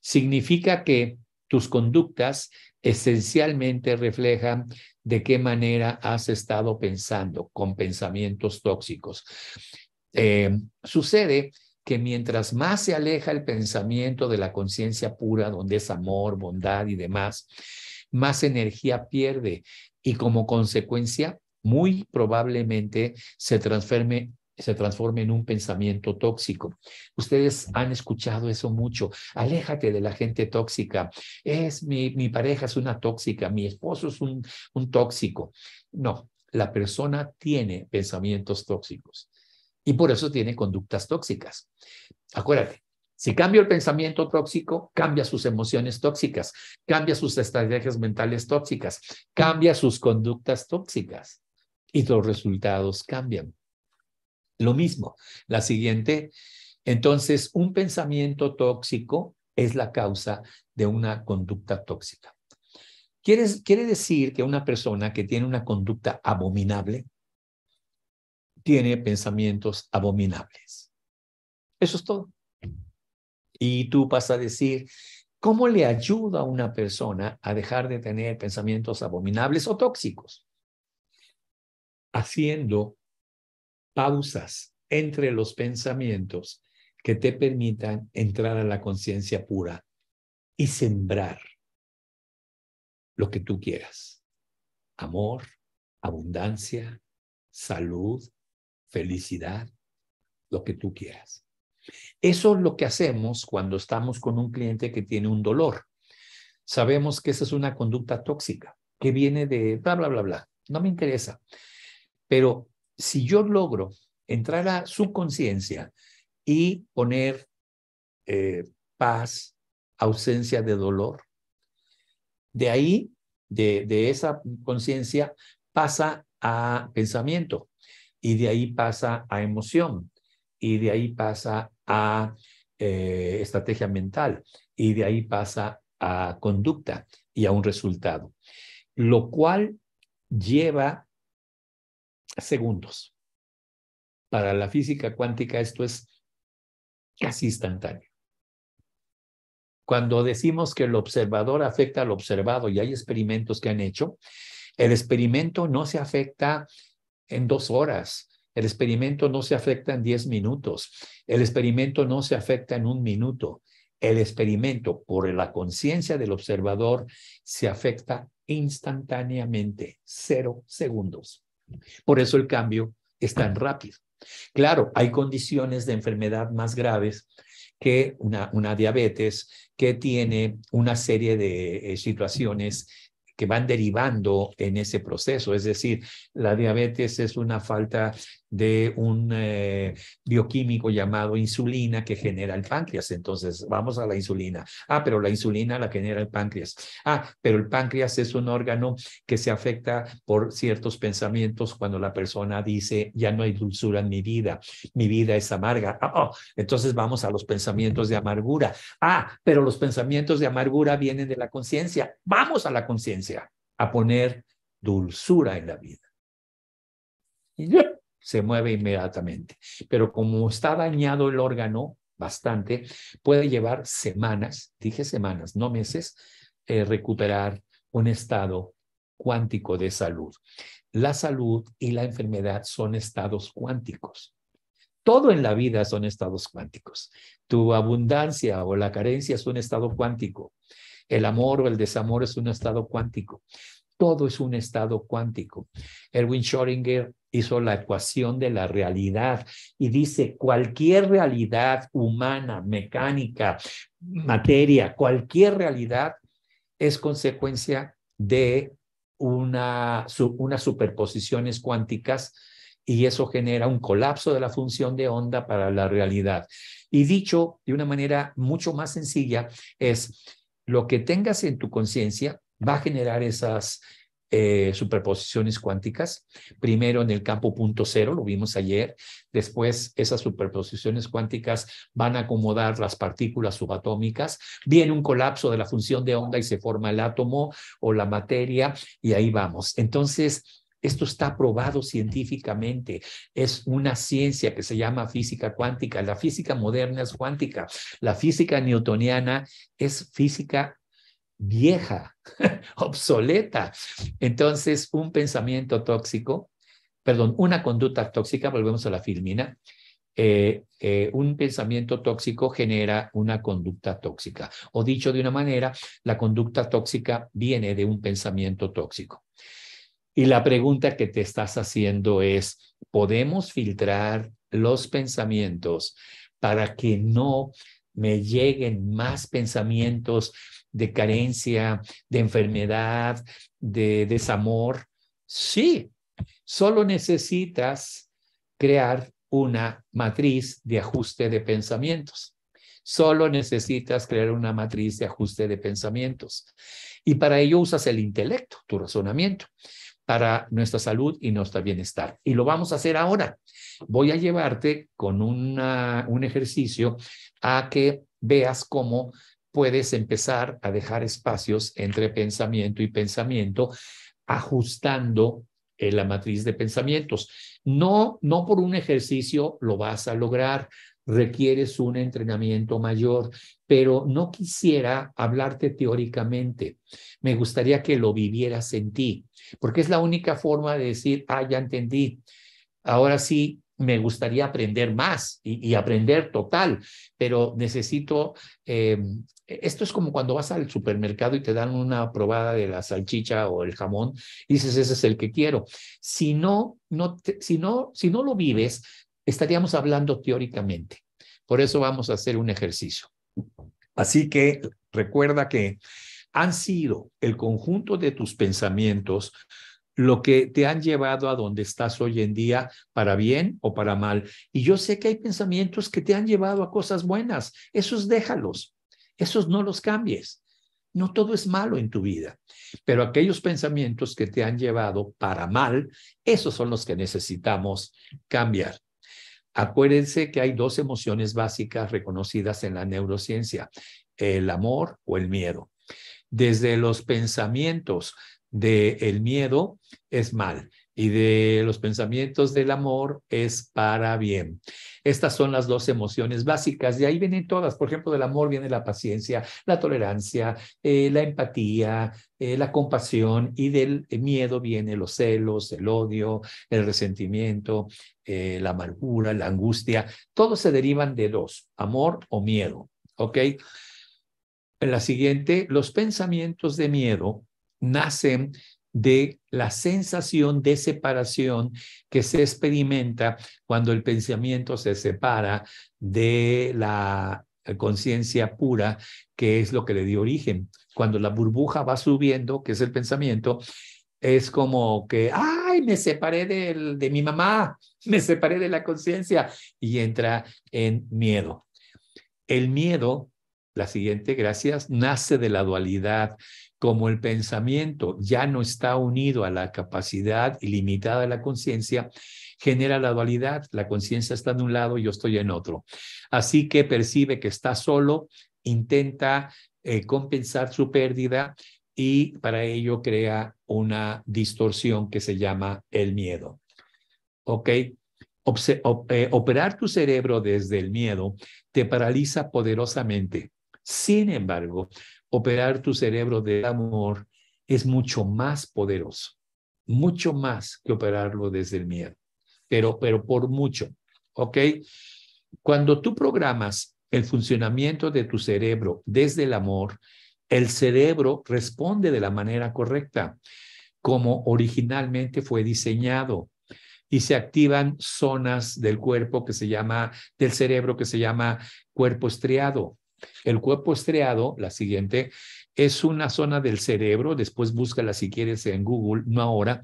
Significa que tus conductas esencialmente reflejan de qué manera has estado pensando con pensamientos tóxicos. Eh, sucede que mientras más se aleja el pensamiento de la conciencia pura, donde es amor, bondad y demás, más energía pierde y como consecuencia muy probablemente se transforme se transforme en un pensamiento tóxico. Ustedes han escuchado eso mucho. Aléjate de la gente tóxica. Es mi, mi pareja es una tóxica, mi esposo es un, un tóxico. No, la persona tiene pensamientos tóxicos y por eso tiene conductas tóxicas. Acuérdate, si cambia el pensamiento tóxico, cambia sus emociones tóxicas, cambia sus estrategias mentales tóxicas, cambia sus conductas tóxicas y los resultados cambian. Lo mismo, la siguiente. Entonces, un pensamiento tóxico es la causa de una conducta tóxica. ¿Quiere, quiere decir que una persona que tiene una conducta abominable tiene pensamientos abominables. Eso es todo. Y tú vas a decir, ¿cómo le ayuda a una persona a dejar de tener pensamientos abominables o tóxicos? Haciendo pausas entre los pensamientos que te permitan entrar a la conciencia pura y sembrar lo que tú quieras. Amor, abundancia, salud, felicidad, lo que tú quieras. Eso es lo que hacemos cuando estamos con un cliente que tiene un dolor. Sabemos que esa es una conducta tóxica que viene de bla, bla, bla, bla. No me interesa. Pero si yo logro entrar a su conciencia y poner eh, paz, ausencia de dolor, de ahí, de, esa conciencia, pasa a pensamiento y de ahí pasa a emoción y de ahí pasa a eh, estrategia mental y de ahí pasa a conducta y a un resultado, lo cual lleva segundos. Para la física cuántica esto es casi instantáneo. Cuando decimos que el observador afecta al observado y hay experimentos que han hecho, el experimento no se afecta en dos horas, el experimento no se afecta en diez minutos, el experimento no se afecta en un minuto, el experimento por la conciencia del observador se afecta instantáneamente, cero segundos. Por eso el cambio es tan rápido. Claro, hay condiciones de enfermedad más graves que una, diabetes, que tiene una serie de eh, situaciones que van derivando en ese proceso. Es decir, la diabetes es una falta de un eh, bioquímico llamado insulina que genera el páncreas. Entonces, vamos a la insulina. Ah, pero la insulina la genera el páncreas. Ah, pero el páncreas es un órgano que se afecta por ciertos pensamientos cuando la persona dice, ya no hay dulzura en mi vida, mi vida es amarga. Ah oh, Entonces vamos a los pensamientos de amargura. Ah, pero los pensamientos de amargura vienen de la conciencia. Vamos a la conciencia a poner dulzura en la vida. Y se mueve inmediatamente. Pero como está dañado el órgano bastante, puede llevar semanas, dije semanas, no meses, eh, recuperar un estado cuántico de salud. La salud y la enfermedad son estados cuánticos. Todo en la vida son estados cuánticos. Tu abundancia o la carencia es un estado cuántico. El amor o el desamor es un estado cuántico. Todo es un estado cuántico. Erwin Schrödinger hizo la ecuación de la realidad y dice, cualquier realidad humana, mecánica, materia, cualquier realidad es consecuencia de una, unas superposiciones cuánticas y eso genera un colapso de la función de onda para la realidad. Y dicho de una manera mucho más sencilla, es lo que tengas en tu conciencia va a generar esas eh, superposiciones cuánticas, primero en el campo punto cero, lo vimos ayer, después esas superposiciones cuánticas van a acomodar las partículas subatómicas, viene un colapso de la función de onda y se forma el átomo o la materia y ahí vamos. Entonces, esto está probado científicamente. Es una ciencia que se llama física cuántica. La física moderna es cuántica. La física newtoniana es física vieja, obsoleta. Entonces, un pensamiento tóxico, perdón, una conducta tóxica, volvemos a la filmina, eh, eh, un pensamiento tóxico genera una conducta tóxica. O dicho de una manera, la conducta tóxica viene de un pensamiento tóxico. Y la pregunta que te estás haciendo es, ¿podemos filtrar los pensamientos para que no me lleguen más pensamientos de carencia, de enfermedad, de desamor. Sí, solo necesitas crear una matriz de ajuste de pensamientos. Solo necesitas crear una matriz de ajuste de pensamientos. Y para ello usas el intelecto, tu razonamiento, para nuestra salud y nuestro bienestar. Y lo vamos a hacer ahora voy a llevarte con un ejercicio a que veas cómo puedes empezar a dejar espacios entre pensamiento y pensamiento, ajustando eh, la matriz de pensamientos. No, no por un ejercicio lo vas a lograr, requieres un entrenamiento mayor, pero no quisiera hablarte teóricamente. Me gustaría que lo vivieras en ti, porque es la única forma de decir, ah, ya entendí. Ahora sí, me gustaría aprender más y, aprender total, pero necesito, em, esto es como cuando vas al supermercado y te dan una probada de la salchicha o el jamón, y dices, ese es el que quiero. Si no, no si no, si no lo vives, estaríamos hablando teóricamente. Por eso vamos a hacer un ejercicio. Así que recuerda que han sido el conjunto de tus pensamientos lo que te han llevado a donde estás hoy en día, para bien o para mal. Y yo sé que hay pensamientos que te han llevado a cosas buenas. Esos déjalos, esos no los cambies. No todo es malo en tu vida, pero aquellos pensamientos que te han llevado para mal, esos son los que necesitamos cambiar. Acuérdense que hay dos emociones básicas reconocidas en la neurociencia, el amor o el miedo. Desde los pensamientos de el miedo es mal y de los pensamientos del amor es para bien. Estas son las dos emociones básicas, de ahí vienen todas. Por ejemplo, del amor viene la paciencia, la tolerancia, eh, la empatía, eh, la compasión y del miedo viene los celos, el odio, el resentimiento, eh, la amargura, la angustia. Todos se derivan de dos, amor o miedo. ¿Ok? En la siguiente, los pensamientos de miedo nacen de la sensación de separación que se experimenta cuando el pensamiento se separa de la conciencia pura, que es lo que le dio origen. Cuando la burbuja va subiendo, que es el pensamiento, es como que, ay, me separé de mi mamá, me separé de la conciencia y entra en miedo. El miedo, la siguiente, gracias, nace de la dualidad como el pensamiento ya no está unido a la capacidad ilimitada de la conciencia, genera la dualidad, la conciencia está en un lado, yo estoy en otro. Así que percibe que está solo, intenta eh, compensar su pérdida y para ello crea una distorsión que se llama el miedo. ¿Ok? Eh, operar tu cerebro desde el miedo te paraliza poderosamente. Sin embargo, operar tu cerebro de amor es mucho más poderoso, mucho más que operarlo desde el miedo, pero, pero por mucho, ¿ok? Cuando tú programas el funcionamiento de tu cerebro desde el amor, el cerebro responde de la manera correcta, como originalmente fue diseñado, y se activan zonas del cuerpo que se llama, del cerebro que se llama cuerpo estriado. El cuerpo estriado, la siguiente, es una zona del cerebro, después búscala si quieres en Google, no ahora,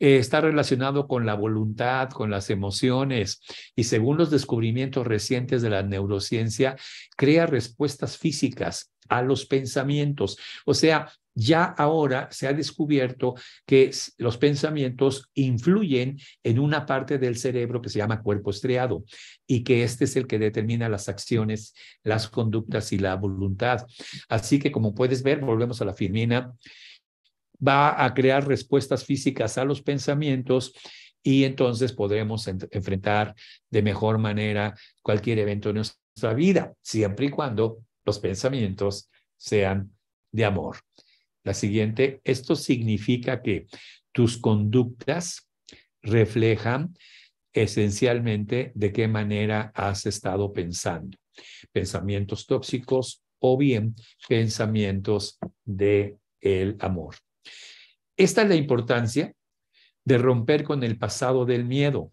eh, está relacionado con la voluntad, con las emociones y según los descubrimientos recientes de la neurociencia, crea respuestas físicas a los pensamientos. O sea, ya ahora se ha descubierto que los pensamientos influyen en una parte del cerebro que se llama cuerpo estriado y que este es el que determina las acciones, las conductas y la voluntad. Así que como puedes ver, volvemos a la firmina, va a crear respuestas físicas a los pensamientos y entonces podremos enfrentar de mejor manera cualquier evento de nuestra vida, siempre y cuando los pensamientos sean de amor. La siguiente, esto significa que tus conductas reflejan esencialmente de qué manera has estado pensando. Pensamientos tóxicos o bien pensamientos de el amor. Esta es la importancia de romper con el pasado del miedo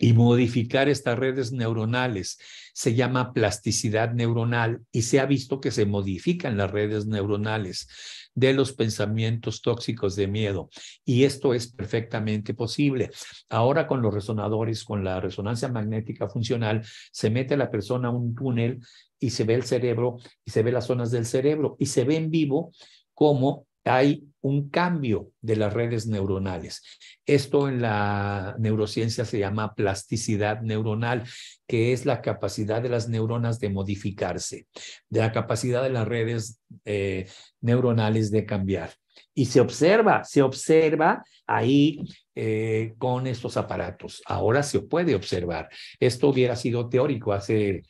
y modificar estas redes neuronales. Se llama plasticidad neuronal y se ha visto que se modifican las redes neuronales de los pensamientos tóxicos de miedo. Y esto es perfectamente posible. Ahora con los resonadores, con la resonancia magnética funcional, se mete a la persona a un túnel y se ve el cerebro y se ve las zonas del cerebro y se ve en vivo cómo hay un cambio de las redes neuronales. Esto en la neurociencia se llama plasticidad neuronal, que es la capacidad de las neuronas de modificarse, de la capacidad de las redes eh, neuronales de cambiar. Y se observa, se observa ahí eh, con estos aparatos. Ahora se puede observar. Esto hubiera sido teórico hace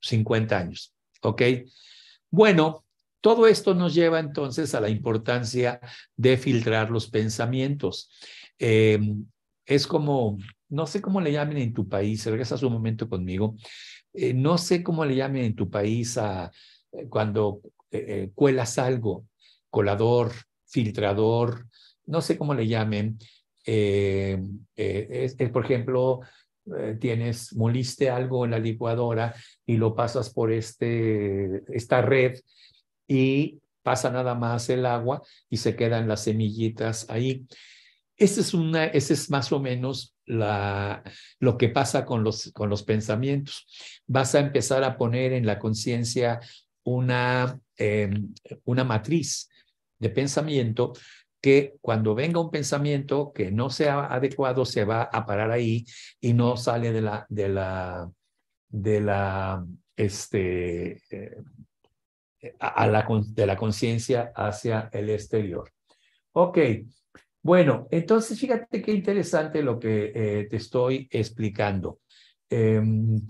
50 años. ¿Ok? Bueno, todo esto nos lleva entonces a la importancia de filtrar los pensamientos. Eh, es como, no sé cómo le llamen en tu país, regresas un momento conmigo, eh, no sé cómo le llamen en tu país a eh, cuando cuelas algo, colador, filtrador, no sé cómo le llamen. por ejemplo, tienes, moliste algo en la licuadora y lo pasas por este, esta red y pasa nada más el agua y se quedan las semillitas ahí. Ese es, una, es más o menos la, lo que pasa con los, con los pensamientos. Vas a empezar a poner en la conciencia una, eh, una matriz de pensamiento que cuando venga un pensamiento que no sea adecuado se va a parar ahí y no sale de la, de la, de la, este, eh, a la, de la conciencia hacia el exterior. Ok, bueno, entonces fíjate qué interesante lo que eh, te estoy explicando. Em,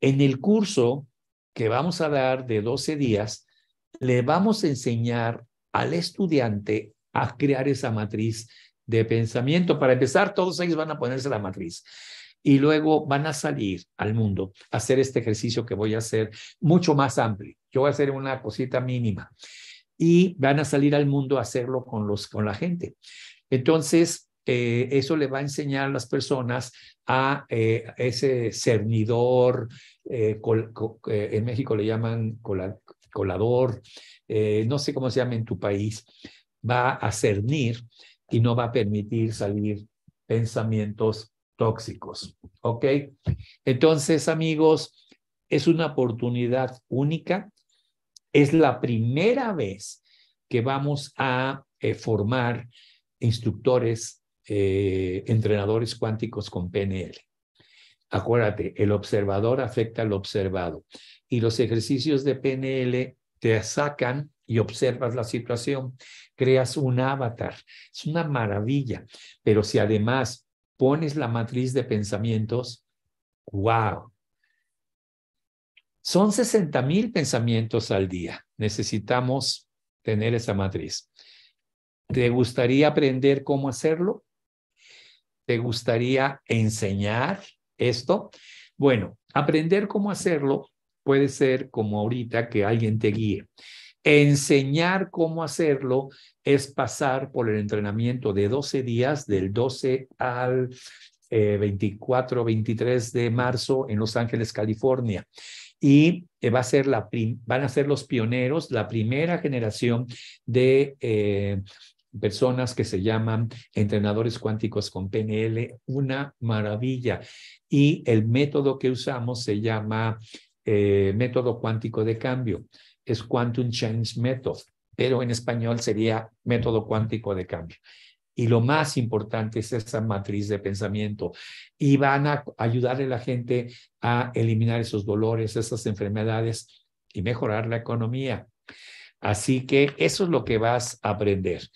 en el curso que vamos a dar de 12 días, le vamos a enseñar al estudiante a crear esa matriz de pensamiento. Para empezar, todos ellos van a ponerse la matriz y luego van a salir al mundo a hacer este ejercicio que voy a hacer mucho más amplio. Yo voy a hacer una cosita mínima y van a salir al mundo a hacerlo con, los, con la gente. Entonces, eh, eso le va a enseñar a las personas a eh, ese cernidor, eh, en México le llaman colador, no sé cómo se llama en tu país, va a cernir y no va a permitir salir pensamientos tóxicos. ¿Ok? Entonces, amigos, es una oportunidad única. Es la primera vez que vamos a eh, formar instructores, eh, entrenadores cuánticos con PNL. Acuérdate, el observador afecta al observado y los ejercicios de PNL te sacan y observas la situación, creas un avatar. Es una maravilla, pero si además pones la matriz de pensamientos, wow. Son 60 mil pensamientos al día. Necesitamos tener esa matriz. ¿Te gustaría aprender cómo hacerlo? ¿Te gustaría enseñar esto? Bueno, aprender cómo hacerlo puede ser como ahorita que alguien te guíe. Enseñar cómo hacerlo es pasar por el entrenamiento de 12 días, del 12 al 24, eh, 23 de marzo en Los Ángeles, California. Y eh, va a ser la van a ser los pioneros, la primera generación de eh, personas que se llaman entrenadores cuánticos con PNL, una maravilla. Y el método que usamos se llama método cuántico de cambio es Quantum Change Method, pero en español sería método cuántico de cambio. Y lo más importante es esa matriz de pensamiento. Y van a ayudarle a la gente a eliminar esos dolores, esas enfermedades y mejorar la economía. Así que eso es lo que vas a aprender.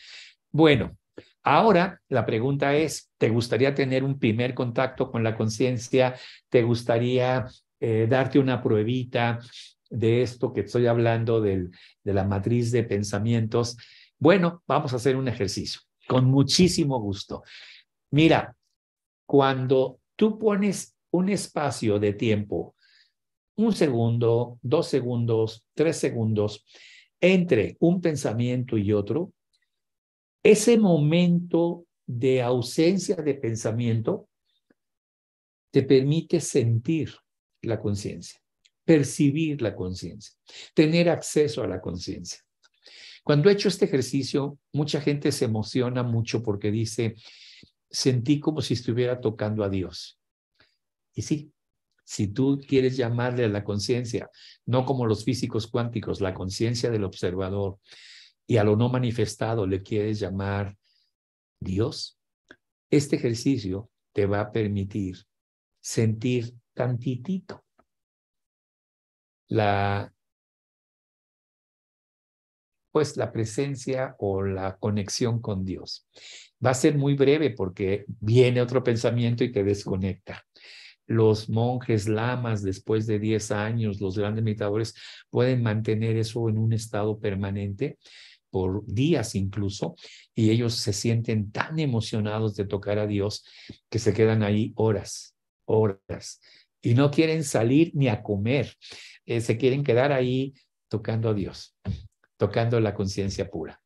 Bueno, ahora la pregunta es, ¿te gustaría tener un primer contacto con la conciencia? ¿Te gustaría eh, darte una pruebita? de esto que estoy hablando del, de la matriz de pensamientos, bueno, vamos a hacer un ejercicio con muchísimo gusto. Mira, cuando tú pones un espacio de tiempo, un segundo, dos segundos, tres segundos, entre un pensamiento y otro, ese momento de ausencia de pensamiento te permite sentir la conciencia percibir la conciencia, tener acceso a la conciencia. Cuando he hecho este ejercicio, mucha gente se emociona mucho porque dice, sentí como si estuviera tocando a Dios. Y sí, si tú quieres llamarle a la conciencia, no como los físicos cuánticos, la conciencia del observador, y a lo no manifestado le quieres llamar Dios, este ejercicio te va a permitir sentir tantitito la, pues la presencia o la conexión con Dios. Va a ser muy breve porque viene otro pensamiento y te desconecta. Los monjes, lamas, después de 10 años, los grandes meditadores pueden mantener eso en un estado permanente por días incluso, y ellos se sienten tan emocionados de tocar a Dios que se quedan ahí horas, horas y no quieren salir ni a comer. Eh, se quieren quedar ahí tocando a Dios, tocando la conciencia pura.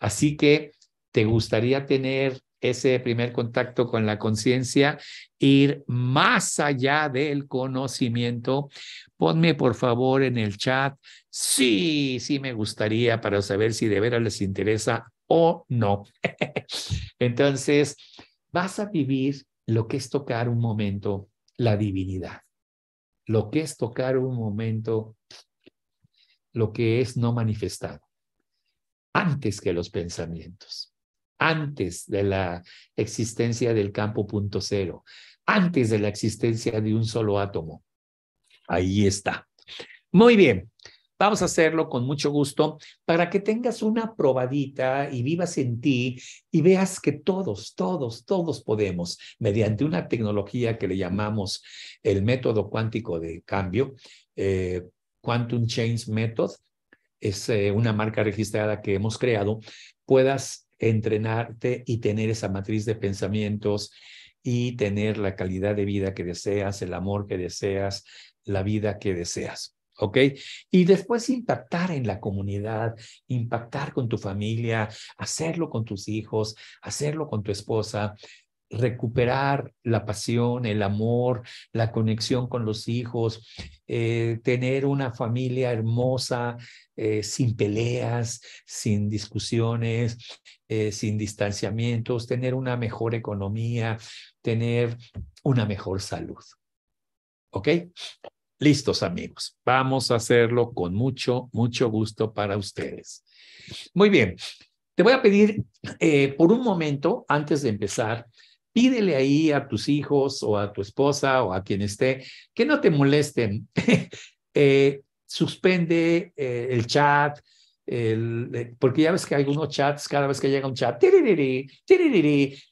Así que te gustaría tener ese primer contacto con la conciencia, ir más allá del conocimiento. Ponme por favor en el chat, sí, sí me gustaría para saber si de veras les interesa o no. Entonces, vas a vivir lo que es tocar un momento la divinidad, lo que es tocar un momento, lo que es no manifestado, antes que los pensamientos, antes de la existencia del campo punto cero, antes de la existencia de un solo átomo. Ahí está. Muy bien. Vamos a hacerlo con mucho gusto para que tengas una probadita y vivas en ti y veas que todos, todos, todos podemos, mediante una tecnología que le llamamos el método cuántico de cambio, eh, Quantum Change Method, es eh, una marca registrada que hemos creado, puedas entrenarte y tener esa matriz de pensamientos y tener la calidad de vida que deseas, el amor que deseas, la vida que deseas. ¿ok? Y después impactar en la comunidad, impactar con tu familia, hacerlo con tus hijos, hacerlo con tu esposa, recuperar la pasión, el amor, la conexión con los hijos, eh, tener una familia hermosa, eh, sin peleas, sin discusiones, eh, sin distanciamientos, tener una mejor economía, tener una mejor salud. ¿Ok? Listos amigos, vamos a hacerlo con mucho, mucho gusto para ustedes. Muy bien, te voy a pedir eh, por un momento, antes de empezar, pídele ahí a tus hijos o a tu esposa o a quien esté que no te molesten. Eh, suspende eh, el chat, porque ya ves que hay algunos chats, cada vez que llega un chat,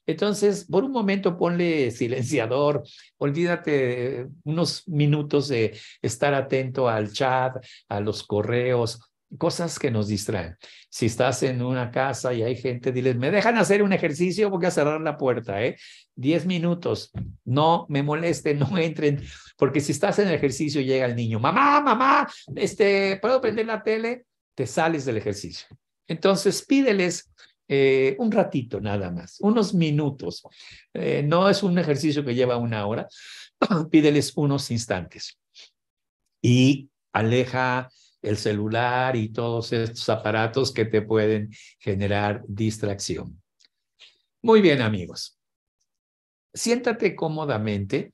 entonces por un momento ponle silenciador, olvídate unos minutos de estar atento al chat, a los correos, cosas que nos distraen. Si estás en una casa y hay gente, diles, me dejan hacer un ejercicio, voy a cerrar la puerta, ¿eh? Diez minutos, no me molesten, no entren, porque si estás en el ejercicio llega el niño, mamá, mamá, este, ¿puedo prender la tele? te sales del ejercicio. Entonces, pídeles eh, un ratito nada más, unos minutos. Eh, no es un ejercicio que lleva una hora, pídeles unos instantes. Y aleja el celular y todos estos aparatos que te pueden generar distracción. Muy bien, amigos. Siéntate cómodamente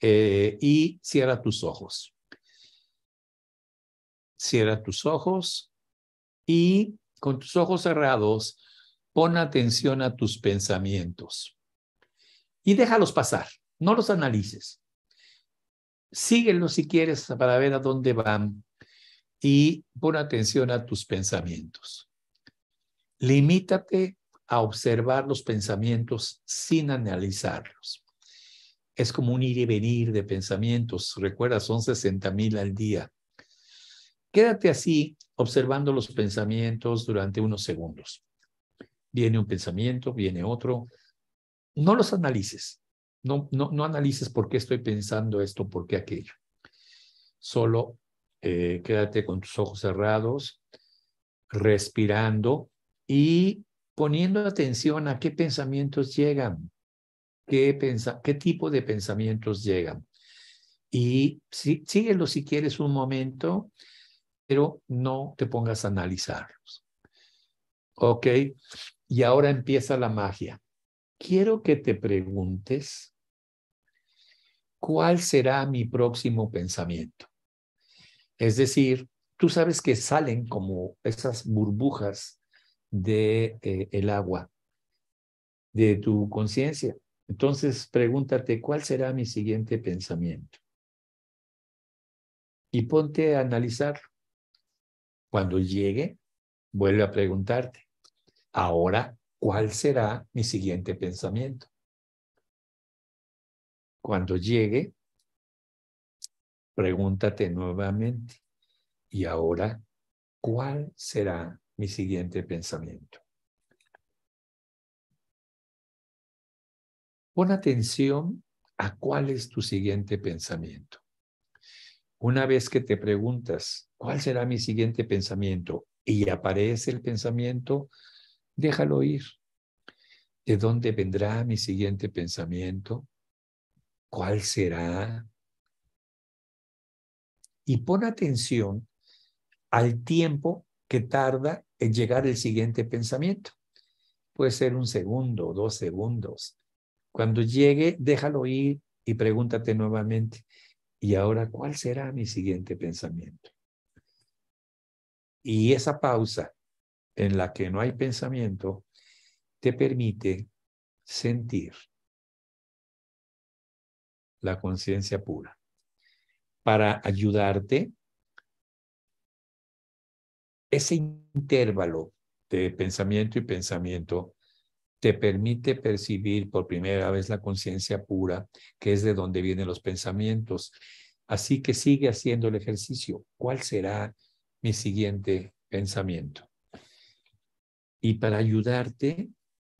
eh, y cierra tus ojos cierra tus ojos y con tus ojos cerrados pon atención a tus pensamientos y déjalos pasar, no los analices. Síguelos si quieres para ver a dónde van y pon atención a tus pensamientos. Limítate a observar los pensamientos sin analizarlos. Es como un ir y venir de pensamientos. Recuerda, son 60 mil al día. Quédate así observando los pensamientos durante unos segundos. Viene un pensamiento, viene otro. No los analices. No, no, analices por qué estoy pensando esto, por qué aquello. Solo eh, quédate con tus ojos cerrados, respirando y poniendo atención a qué pensamientos llegan, qué, tipo de pensamientos llegan. Y síguelo si quieres un momento pero no te pongas a analizarlos. ¿Ok? Y ahora empieza la magia. Quiero que te preguntes, ¿cuál será mi próximo pensamiento? Es decir, tú sabes que salen como esas burbujas de eh, el agua de tu conciencia. Entonces pregúntate cuál será mi siguiente pensamiento y ponte a analizarlo. Cuando llegue, vuelve a preguntarte, ahora, ¿cuál será mi siguiente pensamiento? Cuando llegue, pregúntate nuevamente, ¿y ahora cuál será mi siguiente pensamiento? Pon atención a cuál es tu siguiente pensamiento. Una vez que te preguntas, ¿cuál será mi siguiente pensamiento? Y aparece el pensamiento, déjalo ir. ¿De dónde vendrá mi siguiente pensamiento? ¿Cuál será? Y pon atención al tiempo que tarda en llegar el siguiente pensamiento. Puede ser un segundo, dos segundos. Cuando llegue, déjalo ir y pregúntate nuevamente, y ahora, ¿cuál será mi siguiente pensamiento? Y esa pausa en la que no hay pensamiento te permite sentir la conciencia pura para ayudarte ese intervalo de pensamiento y pensamiento te permite percibir por primera vez la conciencia pura, que es de donde vienen los pensamientos. Así que sigue haciendo el ejercicio. ¿Cuál será mi siguiente pensamiento? Y para ayudarte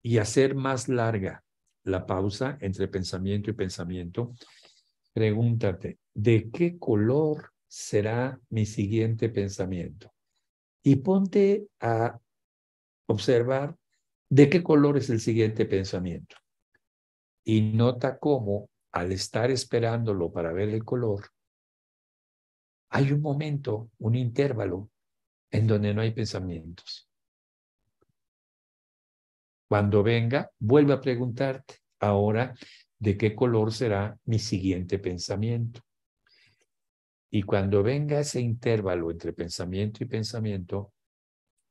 y hacer más larga la pausa entre pensamiento y pensamiento, pregúntate, ¿de qué color será mi siguiente pensamiento? Y ponte a observar ¿De qué color es el siguiente pensamiento? Y nota cómo, al estar esperándolo para ver el color, hay un momento, un intervalo, en donde no hay pensamientos. Cuando venga, vuelve a preguntarte ahora de qué color será mi siguiente pensamiento. Y cuando venga ese intervalo entre pensamiento y pensamiento,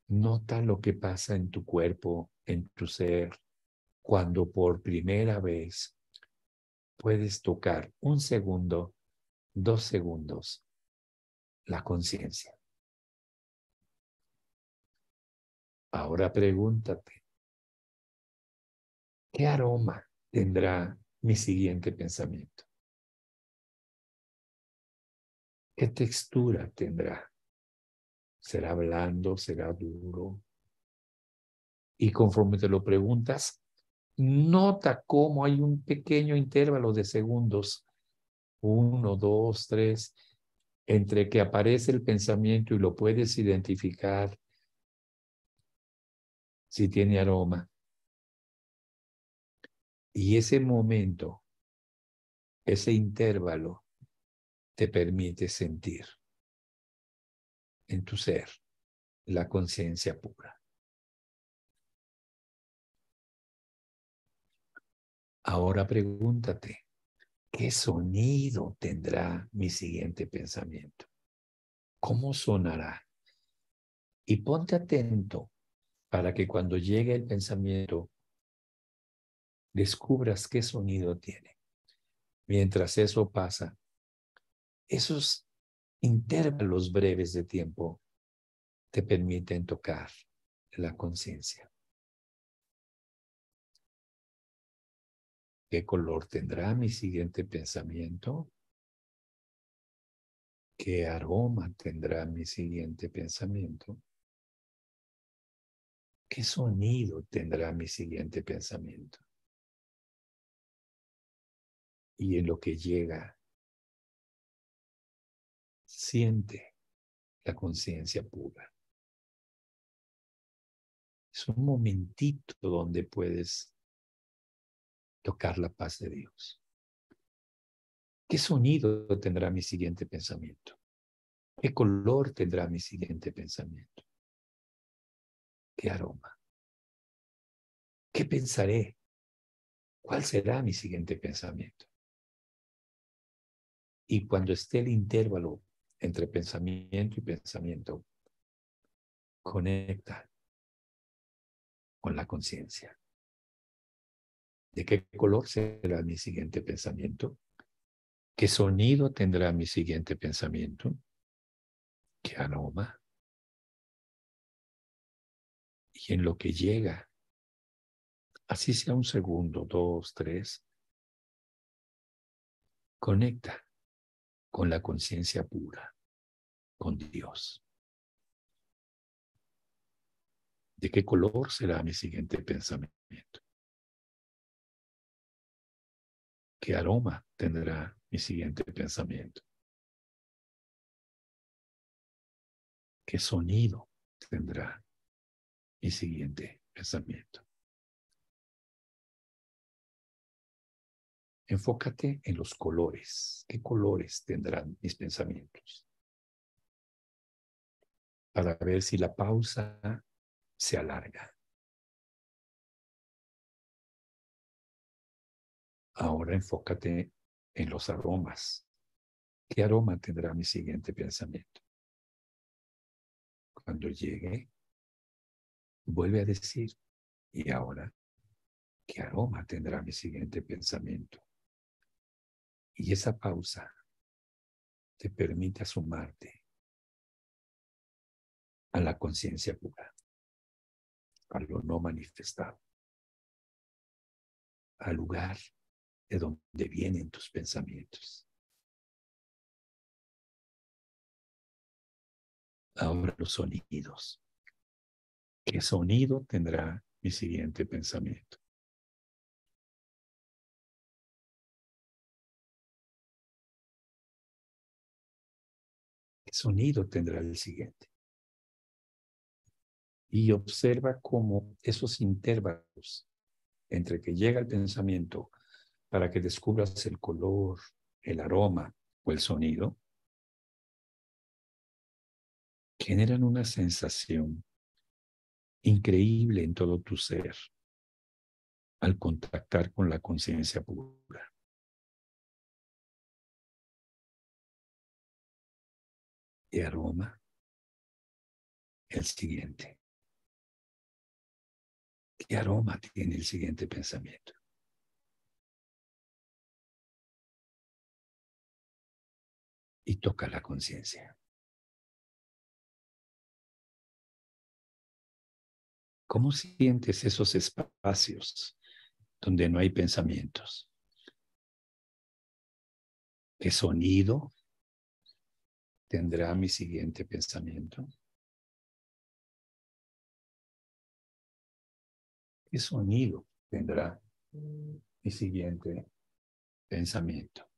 Nota lo que pasa en tu cuerpo, en tu ser, cuando por primera vez puedes tocar un segundo, dos segundos, la conciencia. Ahora pregúntate, ¿qué aroma tendrá mi siguiente pensamiento? ¿Qué textura tendrá? será blando, será duro. Y conforme te lo preguntas, nota cómo hay un pequeño intervalo de segundos, uno, dos, tres, entre que aparece el pensamiento y lo puedes identificar si tiene aroma. Y ese momento, ese intervalo, te permite sentir en tu ser la conciencia pura. Ahora pregúntate, ¿qué sonido tendrá mi siguiente pensamiento? ¿Cómo sonará? Y ponte atento para que cuando llegue el pensamiento descubras qué sonido tiene. Mientras eso pasa, esos intervalos breves de tiempo te permiten tocar la conciencia. ¿Qué color tendrá mi siguiente pensamiento? ¿Qué aroma tendrá mi siguiente pensamiento? ¿Qué sonido tendrá mi siguiente pensamiento? Y en lo que llega siente la conciencia pura. Es un momentito donde puedes tocar la paz de Dios. ¿Qué sonido tendrá mi siguiente pensamiento? ¿Qué color tendrá mi siguiente pensamiento? ¿Qué aroma? ¿Qué pensaré? ¿Cuál será mi siguiente pensamiento? Y cuando esté el intervalo entre pensamiento y pensamiento. Conecta con la conciencia. ¿De qué color será mi siguiente pensamiento? ¿Qué sonido tendrá mi siguiente pensamiento? ¿Qué aroma? Y en lo que llega, así sea un segundo, dos, tres, conecta con la conciencia pura con Dios. ¿De qué color será mi siguiente pensamiento? ¿Qué aroma tendrá mi siguiente pensamiento? ¿Qué sonido tendrá mi siguiente pensamiento? Enfócate en los colores. ¿Qué colores tendrán mis pensamientos? para ver si la pausa se alarga. Ahora enfócate en los aromas. ¿Qué aroma tendrá mi siguiente pensamiento? Cuando llegue, vuelve a decir, y ahora, ¿qué aroma tendrá mi siguiente pensamiento? Y esa pausa te permite asomarte a la conciencia pura, a lo no manifestado, al lugar de donde vienen tus pensamientos. Ahora los sonidos. ¿Qué sonido tendrá mi siguiente pensamiento? ¿Qué sonido tendrá el siguiente? y observa cómo esos intervalos entre que llega el pensamiento para que descubras el color, el aroma o el sonido, generan una sensación increíble en todo tu ser al contactar con la conciencia pura. Y aroma, el siguiente. ¿Qué aroma tiene el siguiente pensamiento? Y toca la conciencia. ¿Cómo sientes esos espacios donde no hay pensamientos? ¿Qué sonido tendrá mi siguiente pensamiento? ¿Qué sonido tendrá mi siguiente pensamiento?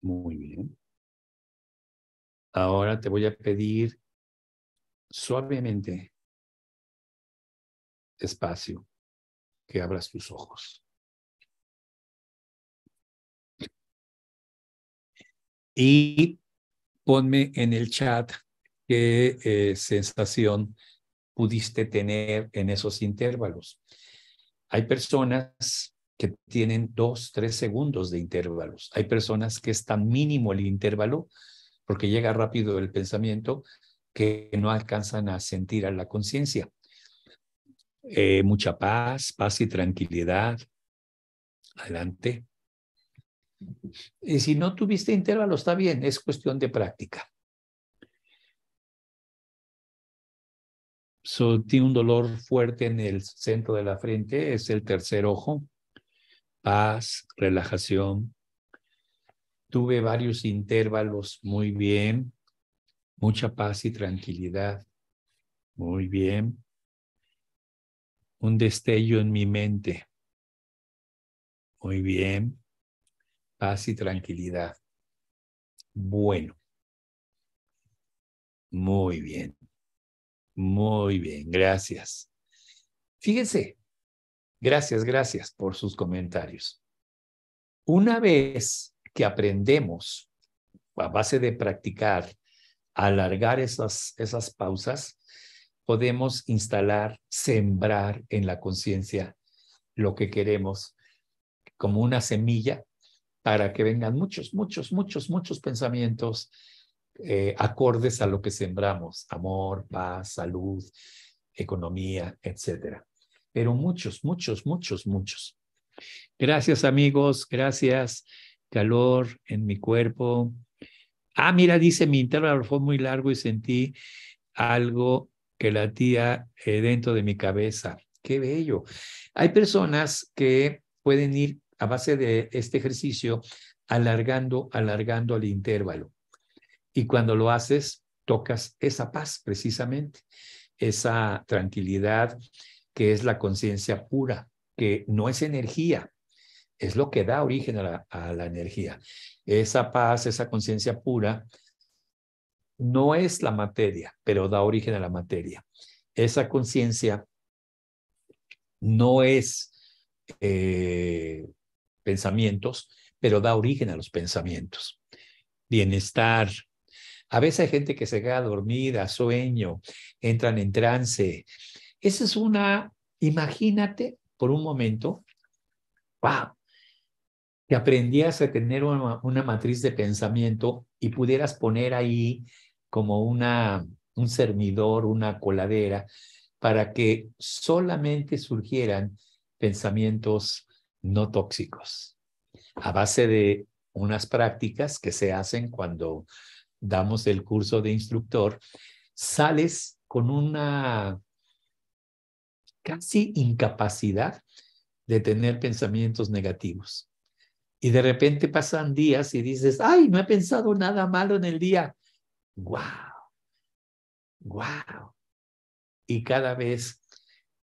Muy bien. Ahora te voy a pedir suavemente, espacio, que abras tus ojos. y ponme en el chat qué eh, sensación pudiste tener en esos intervalos. Hay personas que tienen dos, tres segundos de intervalos. Hay personas que están mínimo el intervalo, porque llega rápido el pensamiento, que no alcanzan a sentir a la conciencia. Eh, mucha paz, paz y tranquilidad. Adelante. Y si no tuviste intervalo, está bien, es cuestión de práctica. So, un dolor fuerte en el centro de la frente, es el tercer ojo. Paz, relajación. Tuve varios intervalos, muy bien. Mucha paz y tranquilidad, muy bien. Un destello en mi mente, muy bien paz y tranquilidad. Bueno. Muy bien. Muy bien, gracias. Fíjense, gracias, gracias por sus comentarios. Una vez que aprendemos a base de practicar, alargar esas, esas pausas, podemos instalar, sembrar en la conciencia lo que queremos como una semilla para que vengan muchos, muchos, muchos, muchos pensamientos eh, acordes a lo que sembramos, amor, paz, salud, economía, etcétera. Pero muchos, muchos, muchos, muchos. Gracias amigos, gracias. Calor en mi cuerpo. Ah, mira, dice, mi intervalo fue muy largo y sentí algo que latía eh, dentro de mi cabeza. Qué bello. Hay personas que pueden ir a base de este ejercicio, alargando, alargando el intervalo. Y cuando lo haces, tocas esa paz precisamente, esa tranquilidad que es la conciencia pura, que no es energía, es lo que da origen a la, energía. Esa paz, esa conciencia pura, no es la materia, pero da origen a la materia. Esa conciencia no es eh, pensamientos, pero da origen a los pensamientos. Bienestar. A veces hay gente que se queda dormida, sueño, entran en trance. Esa es una, imagínate por un momento, wow, que aprendías a tener una, matriz de pensamiento y pudieras poner ahí como una, un servidor, una coladera, para que solamente surgieran pensamientos no tóxicos, a base de unas prácticas que se hacen cuando damos el curso de instructor, sales con una casi incapacidad de tener pensamientos negativos. Y de repente pasan días y dices, ay, no he pensado nada malo en el día. Guau, guau. Y cada vez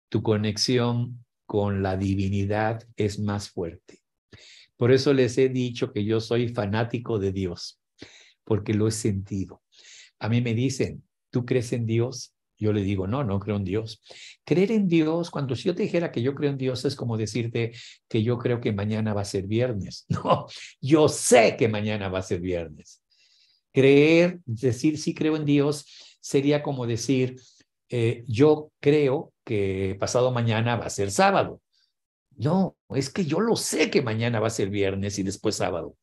tu conexión con la divinidad es más fuerte. Por eso les he dicho que yo soy fanático de Dios, porque lo he sentido. A mí me dicen, ¿tú crees en Dios? Yo le digo, no, no creo en Dios. Creer en Dios, cuando si yo te dijera que yo creo en Dios, es como decirte que yo creo que mañana va a ser viernes. No, yo sé que mañana va a ser viernes. Creer, decir sí creo en Dios, sería como decir, eh, yo creo que pasado mañana va a ser sábado. No, es que yo lo sé que mañana va a ser viernes y después sábado.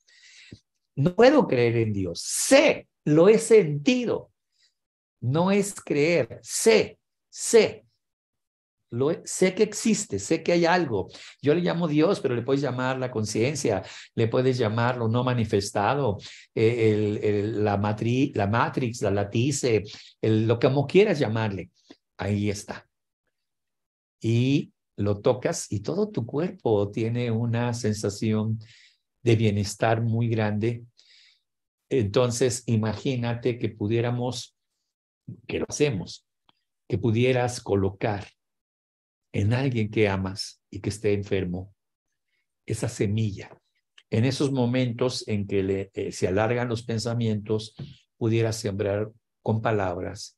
No puedo creer en Dios. Sé, lo he sentido. No es creer, sé, sé sé que existe, sé que hay algo. Yo le llamo Dios, pero le puedes llamar la conciencia, le puedes llamar lo no manifestado, eh, la, matriz la matrix, la latice, lo que como quieras llamarle. Ahí está. Y lo tocas y todo tu cuerpo tiene una sensación de bienestar muy grande. Entonces, imagínate que pudiéramos, que lo hacemos, que pudieras colocar en alguien que amas y que esté enfermo, esa semilla, en esos momentos en que le, eh, se alargan los pensamientos, pudiera sembrar con palabras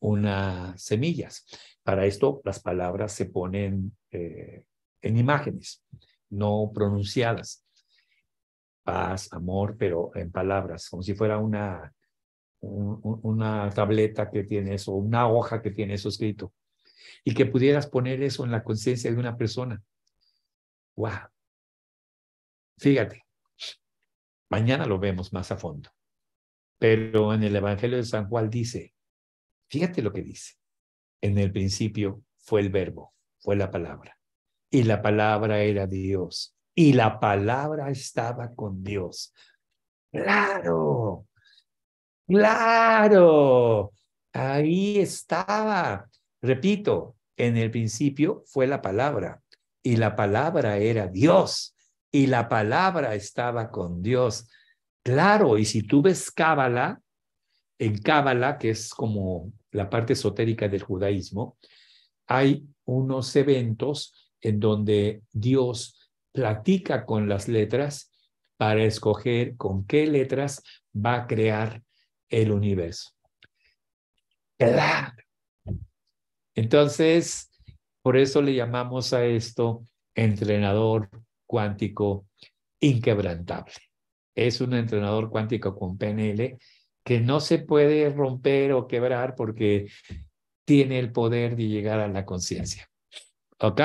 unas semillas. Para esto, las palabras se ponen eh, en imágenes, no pronunciadas. Paz, amor, pero en palabras, como si fuera una, una tableta que tiene eso, una hoja que tiene eso escrito y que pudieras poner eso en la conciencia de una persona. ¡Wow! Fíjate, mañana lo vemos más a fondo, pero en el Evangelio de San Juan dice, fíjate lo que dice, en el principio fue el verbo, fue la palabra, y la palabra era Dios, y la palabra estaba con Dios. Claro, claro, ahí estaba. Repito, en el principio fue la palabra y la palabra era Dios y la palabra estaba con Dios. Claro, y si tú ves Cábala, en Cábala, que es como la parte esotérica del judaísmo, hay unos eventos en donde Dios platica con las letras para escoger con qué letras va a crear el universo. Claro, entonces, por eso le llamamos a esto entrenador cuántico inquebrantable. Es un entrenador cuántico con PNL que no se puede romper o quebrar porque tiene el poder de llegar a la conciencia. ¿Ok?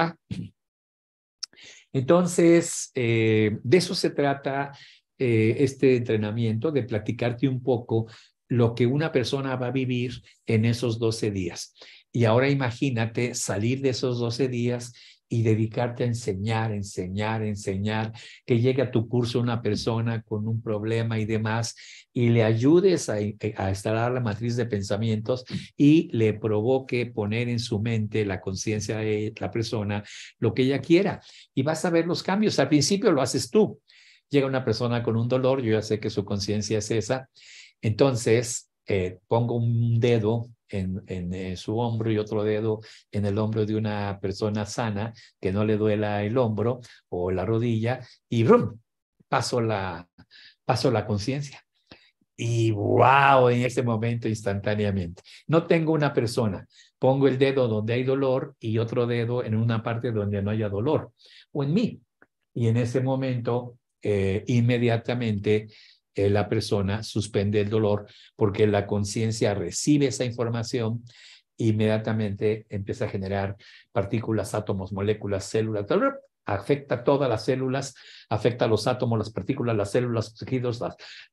Entonces, eh, de eso se trata eh, este entrenamiento, de platicarte un poco lo que una persona va a vivir en esos 12 días. Y ahora imagínate salir de esos 12 días y dedicarte a enseñar, enseñar, enseñar, que llegue a tu curso una persona con un problema y demás, y le ayudes eh, a, instalar la matriz de pensamientos y le provoque poner en su mente la conciencia de la persona lo que ella quiera. Y vas a ver los cambios. Al principio lo haces tú. Llega una persona con un dolor, yo ya sé que su conciencia es esa. Entonces, eh, pongo un dedo en, eh, su hombro y otro dedo en el hombro de una persona sana que no le duela el hombro o la rodilla y ¡brum! paso la, paso la conciencia. Y wow, en ese momento instantáneamente. No tengo una persona. Pongo el dedo donde hay dolor y otro dedo en una parte donde no haya dolor o en mí. Y en ese momento, eh, inmediatamente, eh, la persona suspende el dolor porque la conciencia recibe esa información e inmediatamente empieza a generar partículas, átomos, moléculas, células, afecta a todas las células, afecta a los átomos, las partículas, las células, los tejidos,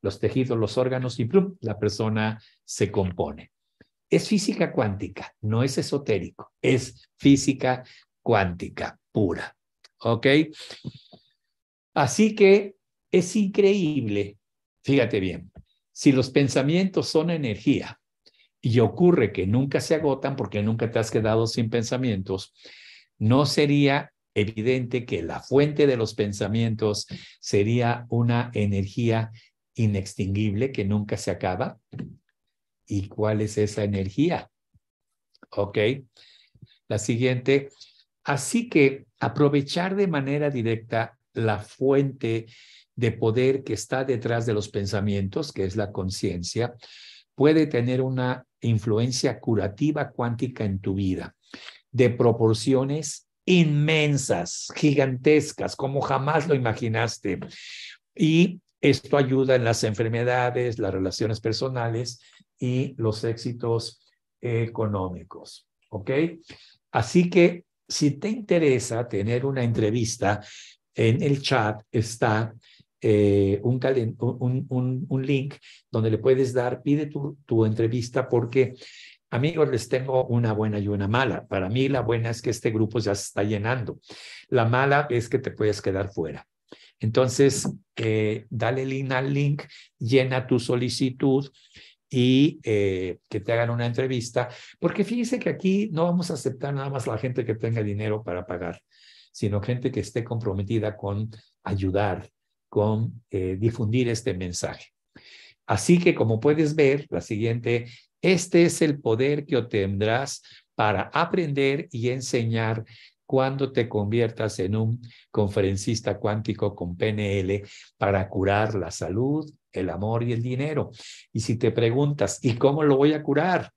los tejidos, los órganos y plum, la persona se compone. Es física cuántica, no es esotérico, es física cuántica pura. ¿Ok? Así que es increíble Fíjate bien, si los pensamientos son energía y ocurre que nunca se agotan porque nunca te has quedado sin pensamientos, no sería evidente que la fuente de los pensamientos sería una energía inextinguible que nunca se acaba. ¿Y cuál es esa energía? ¿Ok? La siguiente. Así que aprovechar de manera directa la fuente de poder que está detrás de los pensamientos, que es la conciencia, puede tener una influencia curativa cuántica en tu vida, de proporciones inmensas, gigantescas, como jamás lo imaginaste. Y esto ayuda en las enfermedades, las relaciones personales y los éxitos económicos. ¿Ok? Así que si te interesa tener una entrevista, en el chat está eh, un, un, link donde le puedes dar, pide tu, entrevista porque Amigos, les tengo una buena y una mala. Para mí la buena es que este grupo ya se está llenando. La mala es que te puedes quedar fuera. Entonces, eh, dale link al link, llena tu solicitud y eh, que te hagan una entrevista, porque fíjense que aquí no vamos a aceptar nada más la gente que tenga dinero para pagar, sino gente que esté comprometida con ayudar, con eh, difundir este mensaje. Así que como puedes ver, la siguiente, este es el poder que obtendrás para aprender y enseñar cuando te conviertas en un conferencista cuántico con PNL para curar la salud, el amor y el dinero. Y si te preguntas, ¿y cómo lo voy a curar?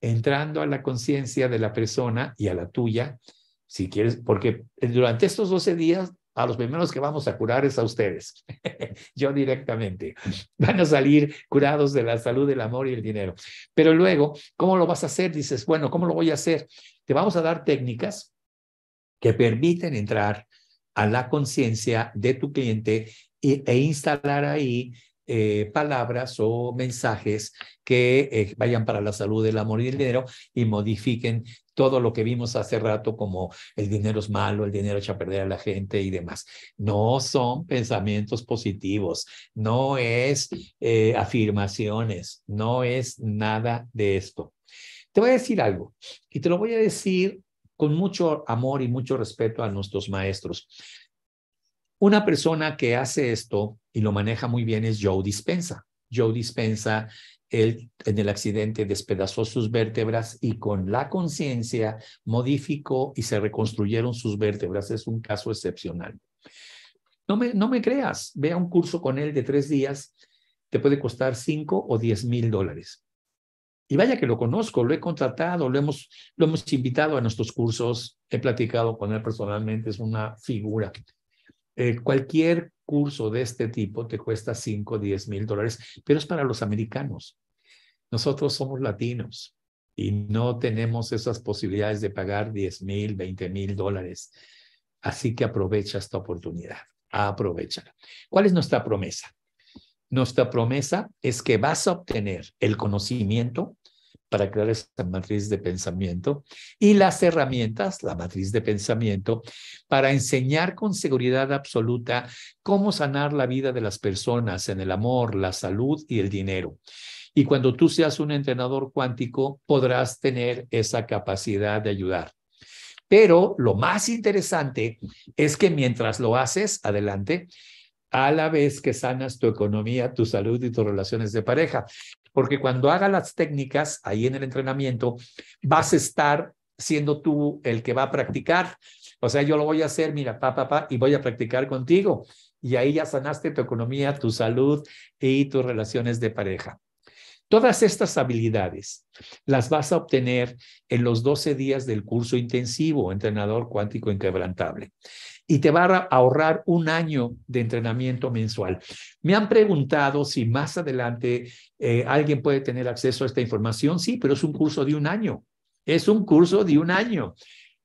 Entrando a la conciencia de la persona y a la tuya, si quieres, porque durante estos 12 días a los primeros que vamos a curar es a ustedes, yo directamente. Van a salir curados de la salud, el amor y el dinero. Pero luego, ¿cómo lo vas a hacer? Dices, bueno, ¿cómo lo voy a hacer? Te vamos a dar técnicas que permiten entrar a la conciencia de tu cliente e, instalar ahí eh, palabras o mensajes que eh, vayan para la salud, el amor y el dinero y modifiquen todo lo que vimos hace rato como el dinero es malo, el dinero echa a perder a la gente y demás. No son pensamientos positivos, no es eh, afirmaciones, no es nada de esto. Te voy a decir algo y te lo voy a decir con mucho amor y mucho respeto a nuestros maestros. Una persona que hace esto y lo maneja muy bien es Joe Dispensa. Joe Dispensa él en el accidente despedazó sus vértebras y con la conciencia modificó y se reconstruyeron sus vértebras. Es un caso excepcional. No me, no me creas, vea un curso con él de tres días, te puede costar cinco o diez mil dólares. Y vaya que lo conozco, lo he contratado, lo hemos, lo hemos invitado a nuestros cursos, he platicado con él personalmente, es una figura. Eh, cualquier curso de este tipo te cuesta 5, 10 mil dólares, pero es para los americanos. Nosotros somos latinos y no tenemos esas posibilidades de pagar 10 mil, 20 mil dólares. Así que aprovecha esta oportunidad, aprovecha. ¿Cuál es nuestra promesa? Nuestra promesa es que vas a obtener el conocimiento, para crear esta matriz de pensamiento y las herramientas, la matriz de pensamiento, para enseñar con seguridad absoluta cómo sanar la vida de las personas en el amor, la salud y el dinero. Y cuando tú seas un entrenador cuántico, podrás tener esa capacidad de ayudar. Pero lo más interesante es que mientras lo haces, adelante, a la vez que sanas tu economía, tu salud y tus relaciones de pareja porque cuando haga las técnicas ahí en el entrenamiento, vas a estar siendo tú el que va a practicar. O sea, yo lo voy a hacer, mira, papá pa, y voy a practicar contigo. Y ahí ya sanaste tu economía, tu salud y tus relaciones de pareja. Todas estas habilidades las vas a obtener en los 12 días del curso intensivo, entrenador cuántico inquebrantable y te va a ahorrar un año de entrenamiento mensual. Me han preguntado si más adelante eh, alguien puede tener acceso a esta información. Sí, pero es un curso de un año. Es un curso de un año.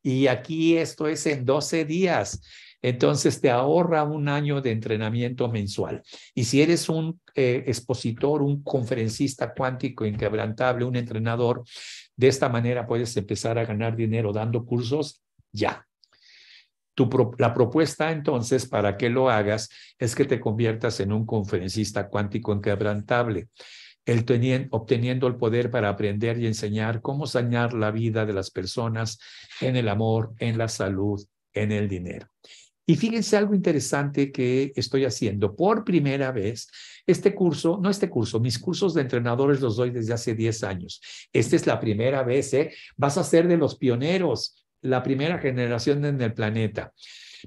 Y aquí esto es en 12 días. Entonces te ahorra un año de entrenamiento mensual. Y si eres un eh, expositor, un conferencista cuántico inquebrantable, un entrenador, de esta manera puedes empezar a ganar dinero dando cursos ya la propuesta entonces para que lo hagas es que te conviertas en un conferencista cuántico inquebrantable, el obteniendo el poder para aprender y enseñar cómo sañar la vida de las personas en el amor, en la salud, en el dinero. Y fíjense algo interesante que estoy haciendo. Por primera vez, este curso, no este curso, mis cursos de entrenadores los doy desde hace 10 años. Esta es la primera vez, ¿eh? Vas a ser de los pioneros la primera generación en el planeta.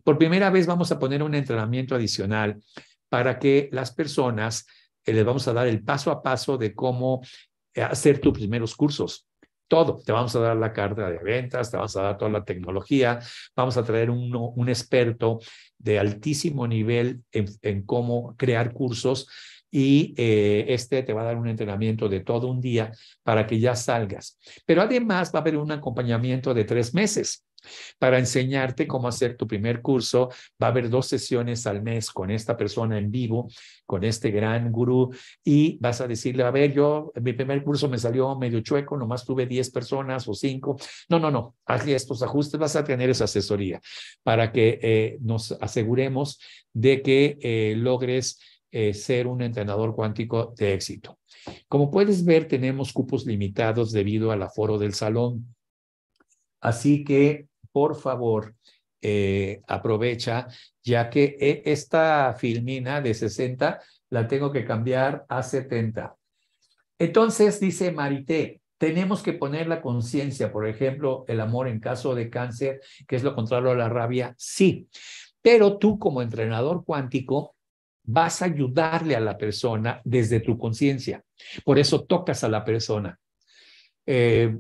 Por primera vez vamos a poner un entrenamiento adicional para que las personas eh, les vamos a dar el paso a paso de cómo eh, hacer tus primeros cursos. Todo. Te vamos a dar la carta de ventas, te vamos a dar toda la tecnología, vamos a traer un, un experto de altísimo nivel en cómo crear cursos y eh, este te va a dar un entrenamiento de todo un día para que ya salgas. Pero además va a haber un acompañamiento de tres meses para enseñarte cómo hacer tu primer curso. Va a haber dos sesiones al mes con esta persona en vivo, con este gran gurú, y vas a decirle, a ver, yo, mi primer curso me salió medio chueco, nomás tuve 10 personas o 5. No, no, no, haz estos ajustes, vas a tener esa asesoría para que eh, nos aseguremos de que eh, logres eh, ser un entrenador cuántico de éxito. Como puedes ver, tenemos cupos limitados debido al aforo del salón. Así que, por favor, eh, aprovecha, ya que eh, esta filmina de 60 la tengo que cambiar a 70. Entonces, dice Marité, tenemos que poner la conciencia, por ejemplo, el amor en caso de cáncer, que es lo contrario a la rabia, sí. Pero tú como entrenador cuántico vas a ayudarle a la persona desde tu conciencia. Por eso tocas a la persona. Eh,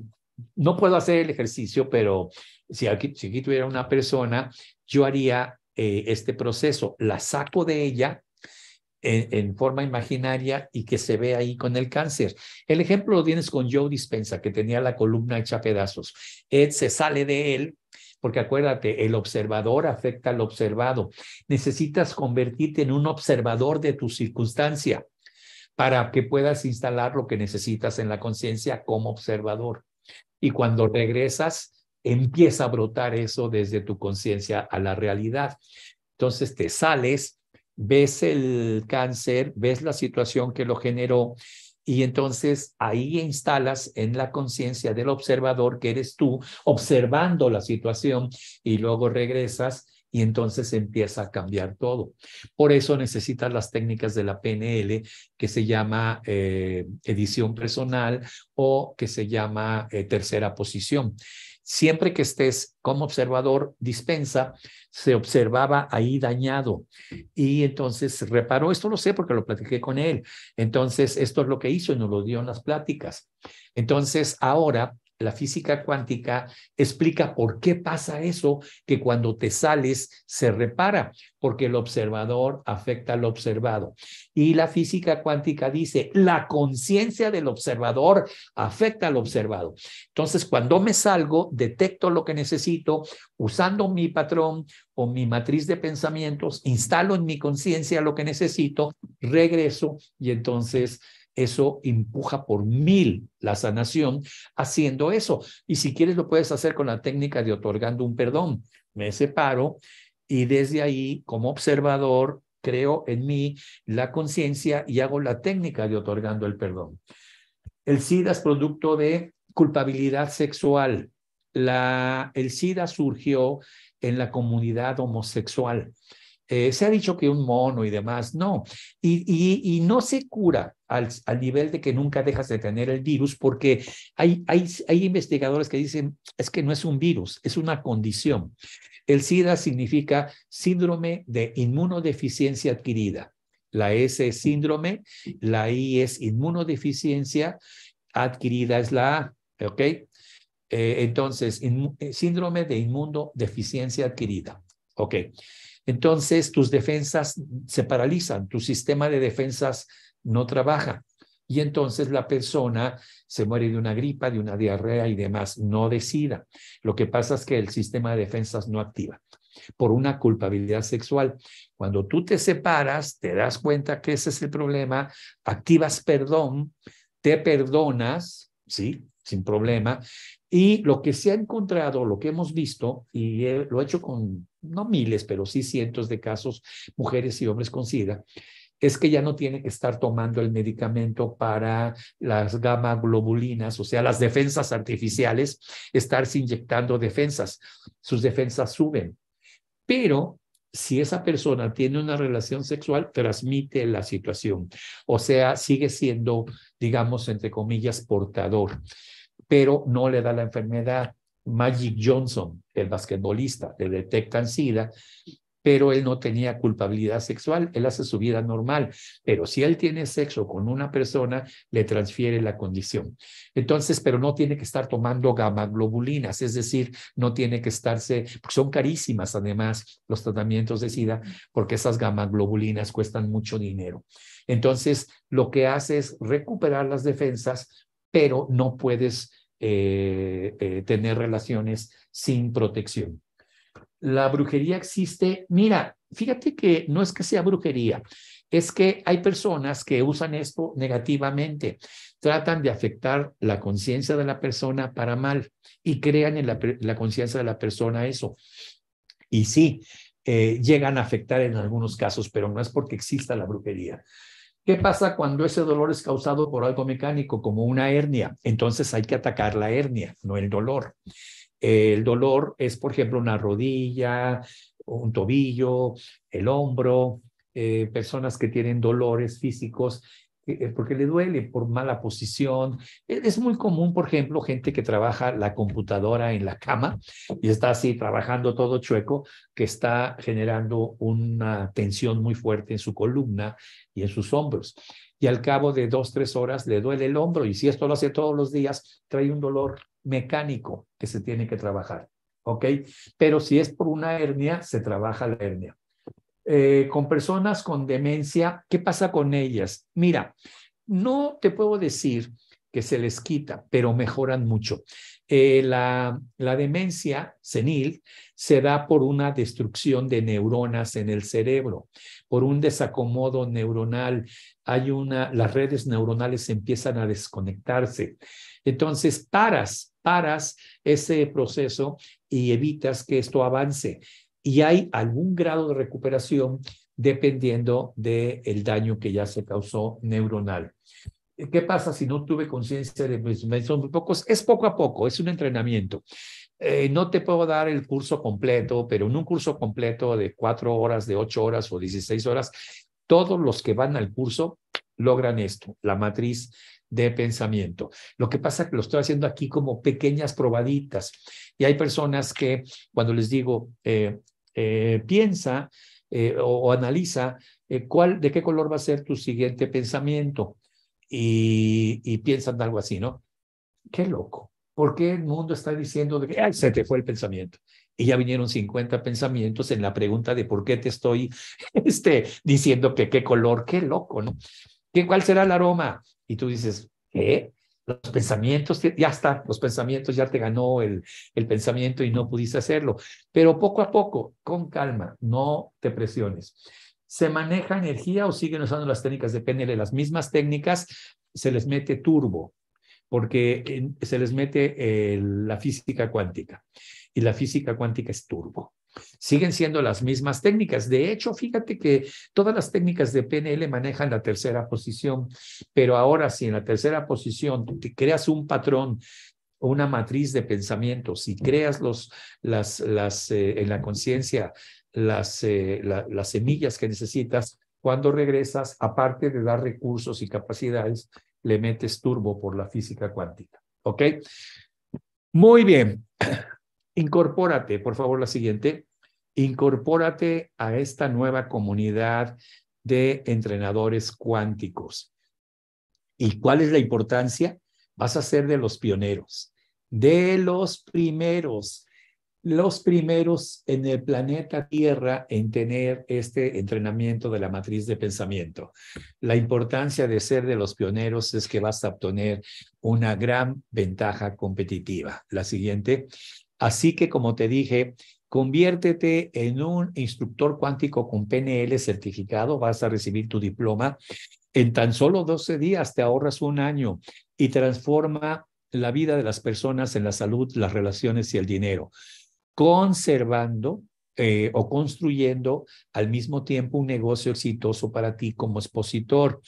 no puedo hacer el ejercicio, pero si aquí, si tuviera una persona, yo haría eh, este proceso. La saco de ella en, forma imaginaria y que se ve ahí con el cáncer. El ejemplo lo tienes con Joe Dispensa, que tenía la columna hecha pedazos. Ed se sale de él porque acuérdate, el observador afecta al observado. Necesitas convertirte en un observador de tu circunstancia para que puedas instalar lo que necesitas en la conciencia como observador. Y cuando regresas, empieza a brotar eso desde tu conciencia a la realidad. Entonces te sales, ves el cáncer, ves la situación que lo generó y entonces ahí instalas en la conciencia del observador que eres tú observando la situación y luego regresas y entonces empieza a cambiar todo. Por eso necesitas las técnicas de la PNL que se llama eh, edición personal o que se llama eh, tercera posición. Siempre que estés como observador dispensa, se observaba ahí dañado. Y entonces reparó, esto lo sé porque lo platiqué con él. Entonces, esto es lo que hizo y nos lo dio en las pláticas. Entonces, ahora la física cuántica explica por qué pasa eso, que cuando te sales se repara, porque el observador afecta al observado. Y la física cuántica dice, la conciencia del observador afecta al observado. Entonces, cuando me salgo, detecto lo que necesito usando mi patrón o mi matriz de pensamientos, instalo en mi conciencia lo que necesito, regreso y entonces eso empuja por mil la sanación haciendo eso. Y si quieres lo puedes hacer con la técnica de otorgando un perdón. Me separo y desde ahí, como observador, creo en mí la conciencia y hago la técnica de otorgando el perdón. El SIDA es producto de culpabilidad sexual. La, el SIDA surgió en la comunidad homosexual. Eh, se ha dicho que un mono y demás, no. Y, y, no se cura al, nivel de que nunca dejas de tener el virus, porque hay, hay, investigadores que dicen, es que no es un virus, es una condición. El SIDA significa síndrome de inmunodeficiencia adquirida. La S es síndrome, la I es inmunodeficiencia adquirida, es la A, ¿ok? Eh, entonces, eh, síndrome de inmunodeficiencia adquirida, ¿ok? entonces tus defensas se paralizan, tu sistema de defensas no trabaja. Y entonces la persona se muere de una gripa, de una diarrea y demás, no decida. Lo que pasa es que el sistema de defensas no activa por una culpabilidad sexual. Cuando tú te separas, te das cuenta que ese es el problema, activas perdón, te perdonas, ¿sí? Sin problema, y lo que se ha encontrado, lo que hemos visto, y lo he hecho con no miles, pero sí cientos de casos, mujeres y hombres con SIDA, es que ya no tiene que estar tomando el medicamento para las gamma globulinas, o sea, las defensas artificiales, estarse inyectando defensas. Sus defensas suben. Pero si esa persona tiene una relación sexual, transmite la situación. O sea, sigue siendo, digamos, entre comillas, portador pero no le da la enfermedad. Magic Johnson, el basquetbolista, le detectan SIDA, pero él no tenía culpabilidad sexual, él hace su vida normal, pero si él tiene sexo con una persona, le transfiere la condición. Entonces, pero no tiene que estar tomando gamma globulinas, es decir, no tiene que estarse, son carísimas además los tratamientos de SIDA, porque esas gamma globulinas cuestan mucho dinero. Entonces, lo que hace es recuperar las defensas pero no puedes eh, eh, tener relaciones sin protección. La brujería existe, mira, fíjate que no es que sea brujería, es que hay personas que usan esto negativamente, tratan de afectar la conciencia de la persona para mal y crean en la, conciencia de la persona eso. Y sí, eh, llegan a afectar en algunos casos, pero no es porque exista la brujería. ¿Qué pasa cuando ese dolor es causado por algo mecánico, como una hernia? Entonces hay que atacar la hernia, no el dolor. El dolor es, por ejemplo, una rodilla, un tobillo, el hombro, eh, personas que tienen dolores físicos eh, porque le duele por mala posición. E, es muy común, por ejemplo, gente que trabaja la computadora en la cama y está así trabajando todo chueco, que está generando una tensión muy fuerte en su columna y en sus hombros. Y al cabo de dos, tres horas le duele el hombro y si esto lo hace todos los días, trae un dolor mecánico que se tiene que trabajar. ¿Ok? Pero si es por una hernia, se trabaja la hernia. Eh, con personas con demencia, ¿qué pasa con ellas? Mira, no te puedo decir que se les quita, pero mejoran mucho. Eh, la, la, demencia senil se da por una destrucción de neuronas en el cerebro, por un desacomodo neuronal. Hay una, las redes neuronales empiezan a desconectarse. Entonces, paras, paras ese proceso y evitas que esto avance y hay algún grado de recuperación dependiendo del daño que ya se causó neuronal. Eh, ¿Qué pasa si no tuve conciencia de mis son pocos? Es poco a poco, es un entrenamiento. Eh, no te puedo dar el curso completo, pero en un curso completo de cuatro horas, de ocho horas o 16 horas, todos los que van al curso logran esto, la matriz de pensamiento. Lo que pasa es que lo estoy haciendo aquí como pequeñas probaditas. Y hay personas que cuando les digo, eh, eh, piensa eh, o, analiza eh, cuál, de qué color va a ser tu siguiente pensamiento y, piensan algo así, ¿no? Qué loco. ¿Por qué el mundo está diciendo de que Ay, se te fue el pensamiento? Y ya vinieron 50 pensamientos en la pregunta de por qué te estoy este, diciendo que qué color, qué loco, ¿no? ¿Qué, ¿Cuál será el aroma? Y tú dices, ¿qué? Los pensamientos, ya está, los pensamientos ya te ganó el, el pensamiento y no pudiste hacerlo. Pero poco a poco, con calma, no te presiones. ¿Se maneja energía o siguen usando las técnicas de PNL? Las mismas técnicas, se les mete turbo, porque se les mete la física cuántica. Y la física cuántica es turbo. Siguen siendo las mismas técnicas. De hecho, fíjate que todas las técnicas de PNL manejan la tercera posición, pero ahora si en la tercera posición te creas un patrón una matriz de pensamientos. si creas los, las, las, eh, en la conciencia las, eh, las semillas que necesitas, cuando regresas, aparte de dar recursos y capacidades, le metes turbo por la física cuántica. ¿Ok? Muy bien. Incorpórate, por favor, la siguiente. Incorpórate a esta nueva comunidad de entrenadores cuánticos. ¿Y cuál es la importancia? Vas a ser de los pioneros, de los primeros, los primeros en el planeta Tierra en tener este entrenamiento de la matriz de pensamiento. La importancia de ser de los pioneros es que vas a obtener una gran ventaja competitiva. La siguiente, Así que, como te dije, conviértete en un instructor cuántico con PNL certificado, vas a recibir tu diploma. En tan solo 12 días te ahorras un año y transforma la vida de las personas en la salud, las relaciones y el dinero, conservando eh, o construyendo al mismo tiempo un negocio exitoso para ti como expositor.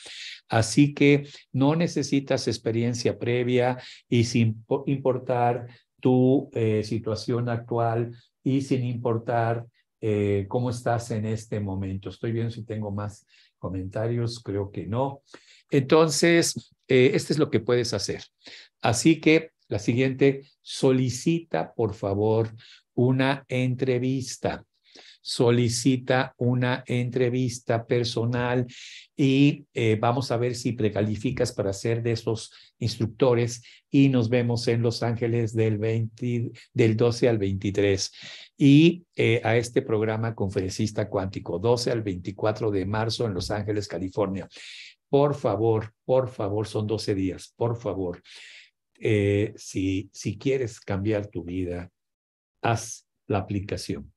Así que no necesitas experiencia previa y sin importar tu eh, situación actual y sin importar eh, cómo estás en este momento. Estoy viendo si tengo más comentarios, creo que no. Entonces, este es lo que puedes hacer. Así que la siguiente, solicita por favor una entrevista solicita una entrevista personal y eh, vamos a ver si precalificas para ser de esos instructores y nos vemos en Los Ángeles del, del 12 al 23 y eh, a este programa Conferencista Cuántico 12 al 24 de marzo en Los Ángeles, California. Por favor, por favor, son 12 días, por favor. Eh, si, si quieres cambiar tu vida, haz la aplicación.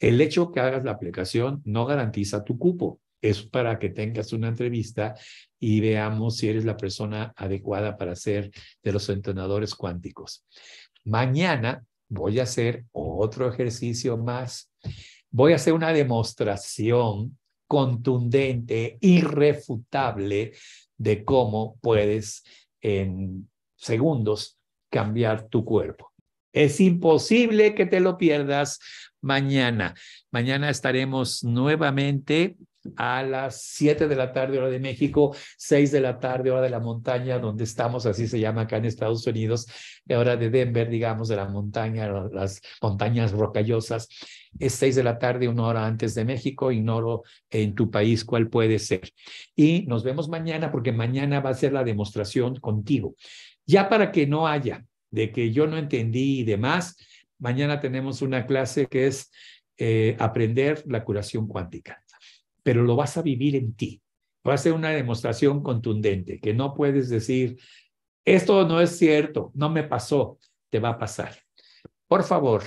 El hecho que hagas la aplicación no garantiza tu cupo. Es para que tengas una entrevista y veamos si eres la persona adecuada para ser de los entrenadores cuánticos. Mañana voy a hacer otro ejercicio más. Voy a hacer una demostración contundente, irrefutable de cómo puedes en segundos cambiar tu cuerpo. Es imposible que te lo pierdas mañana. Mañana estaremos nuevamente a las 7 de la tarde hora de México, 6 de la tarde hora de la montaña donde estamos, así se llama acá en Estados Unidos, hora de Denver, digamos, de la montaña, las montañas rocallosas. Es 6 de la tarde, una hora antes de México, ignoro en tu país cuál puede ser. Y nos vemos mañana porque mañana va a ser la demostración contigo. Ya para que no haya de que yo no entendí y demás, Mañana tenemos una clase que es eh, aprender la curación cuántica, pero lo vas a vivir en ti. Va a ser una demostración contundente que no puedes decir, esto no es cierto, no me pasó, te va a pasar. Por favor,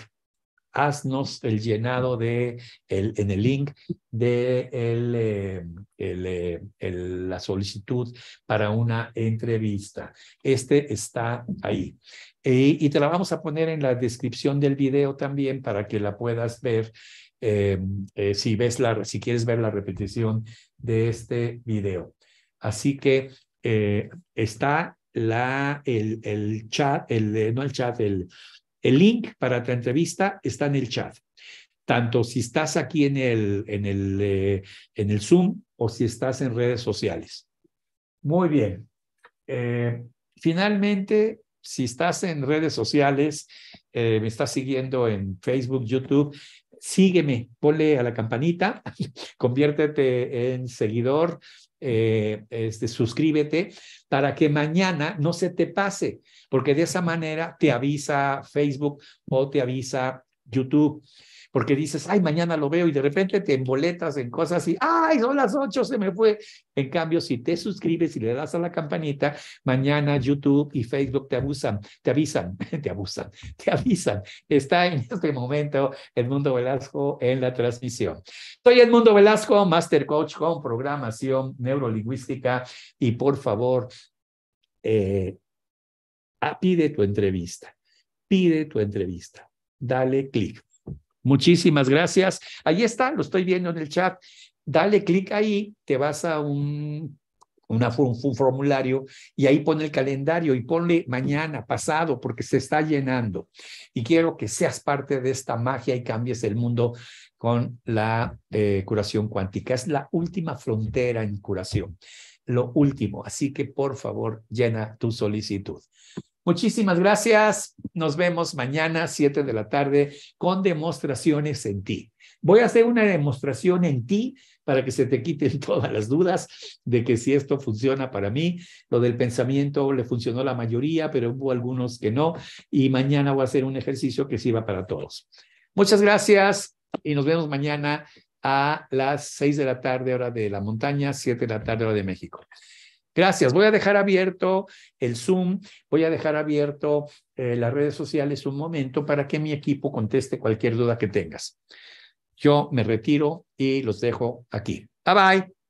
haznos el llenado de el, en el link de el, eh, eh, la solicitud para una entrevista. Este está ahí. Eh, y te la vamos a poner en la descripción del video también para que la puedas ver si, ves la, si quieres ver la repetición de este video. Así que está la, el, el chat, el, no el chat, el, el link para tu entrevista está en el chat. Tanto si estás aquí en el, en el, eh, en el Zoom o si estás en redes sociales. Muy bien. Eh, finalmente, si estás en redes sociales, eh, me estás siguiendo en Facebook, YouTube, sígueme, ponle a la campanita, conviértete en seguidor eh, este, suscríbete para que mañana no se te pase, porque de esa manera te avisa Facebook o te avisa YouTube porque dices, ay, mañana lo veo y de repente te emboletas en cosas y, ay, son las ocho, se me fue. En cambio, si te suscribes y le das a la campanita, mañana YouTube y Facebook te abusan, te avisan, te abusan, te avisan. Está en este momento el Mundo Velasco en la transmisión. Soy Mundo Velasco, Master Coach con programación neurolingüística y por favor, eh, ah, pide tu entrevista, pide tu entrevista, dale clic. Muchísimas gracias. Ahí está, lo estoy viendo en el chat. Dale clic ahí, te vas a un, formulario y ahí pone el calendario y ponle mañana, pasado, porque se está llenando. Y quiero que seas parte de esta magia y cambies el mundo con la eh, curación cuántica. Es la última frontera en curación, lo último. Así que por favor, llena tu solicitud. Muchísimas gracias. Nos vemos mañana, 7 de la tarde, con demostraciones en ti. Voy a hacer una demostración en ti para que se te quiten todas las dudas de que si esto funciona para mí, lo del pensamiento le funcionó a la mayoría, pero hubo algunos que no. Y mañana voy a hacer un ejercicio que sirva para todos. Muchas gracias y nos vemos mañana a las 6 de la tarde, hora de la montaña, 7 de la tarde, hora de México. Gracias. Voy a dejar abierto el Zoom, voy a dejar abierto eh, las redes sociales un momento para que mi equipo conteste cualquier duda que tengas. Yo me retiro y los dejo aquí. Bye bye.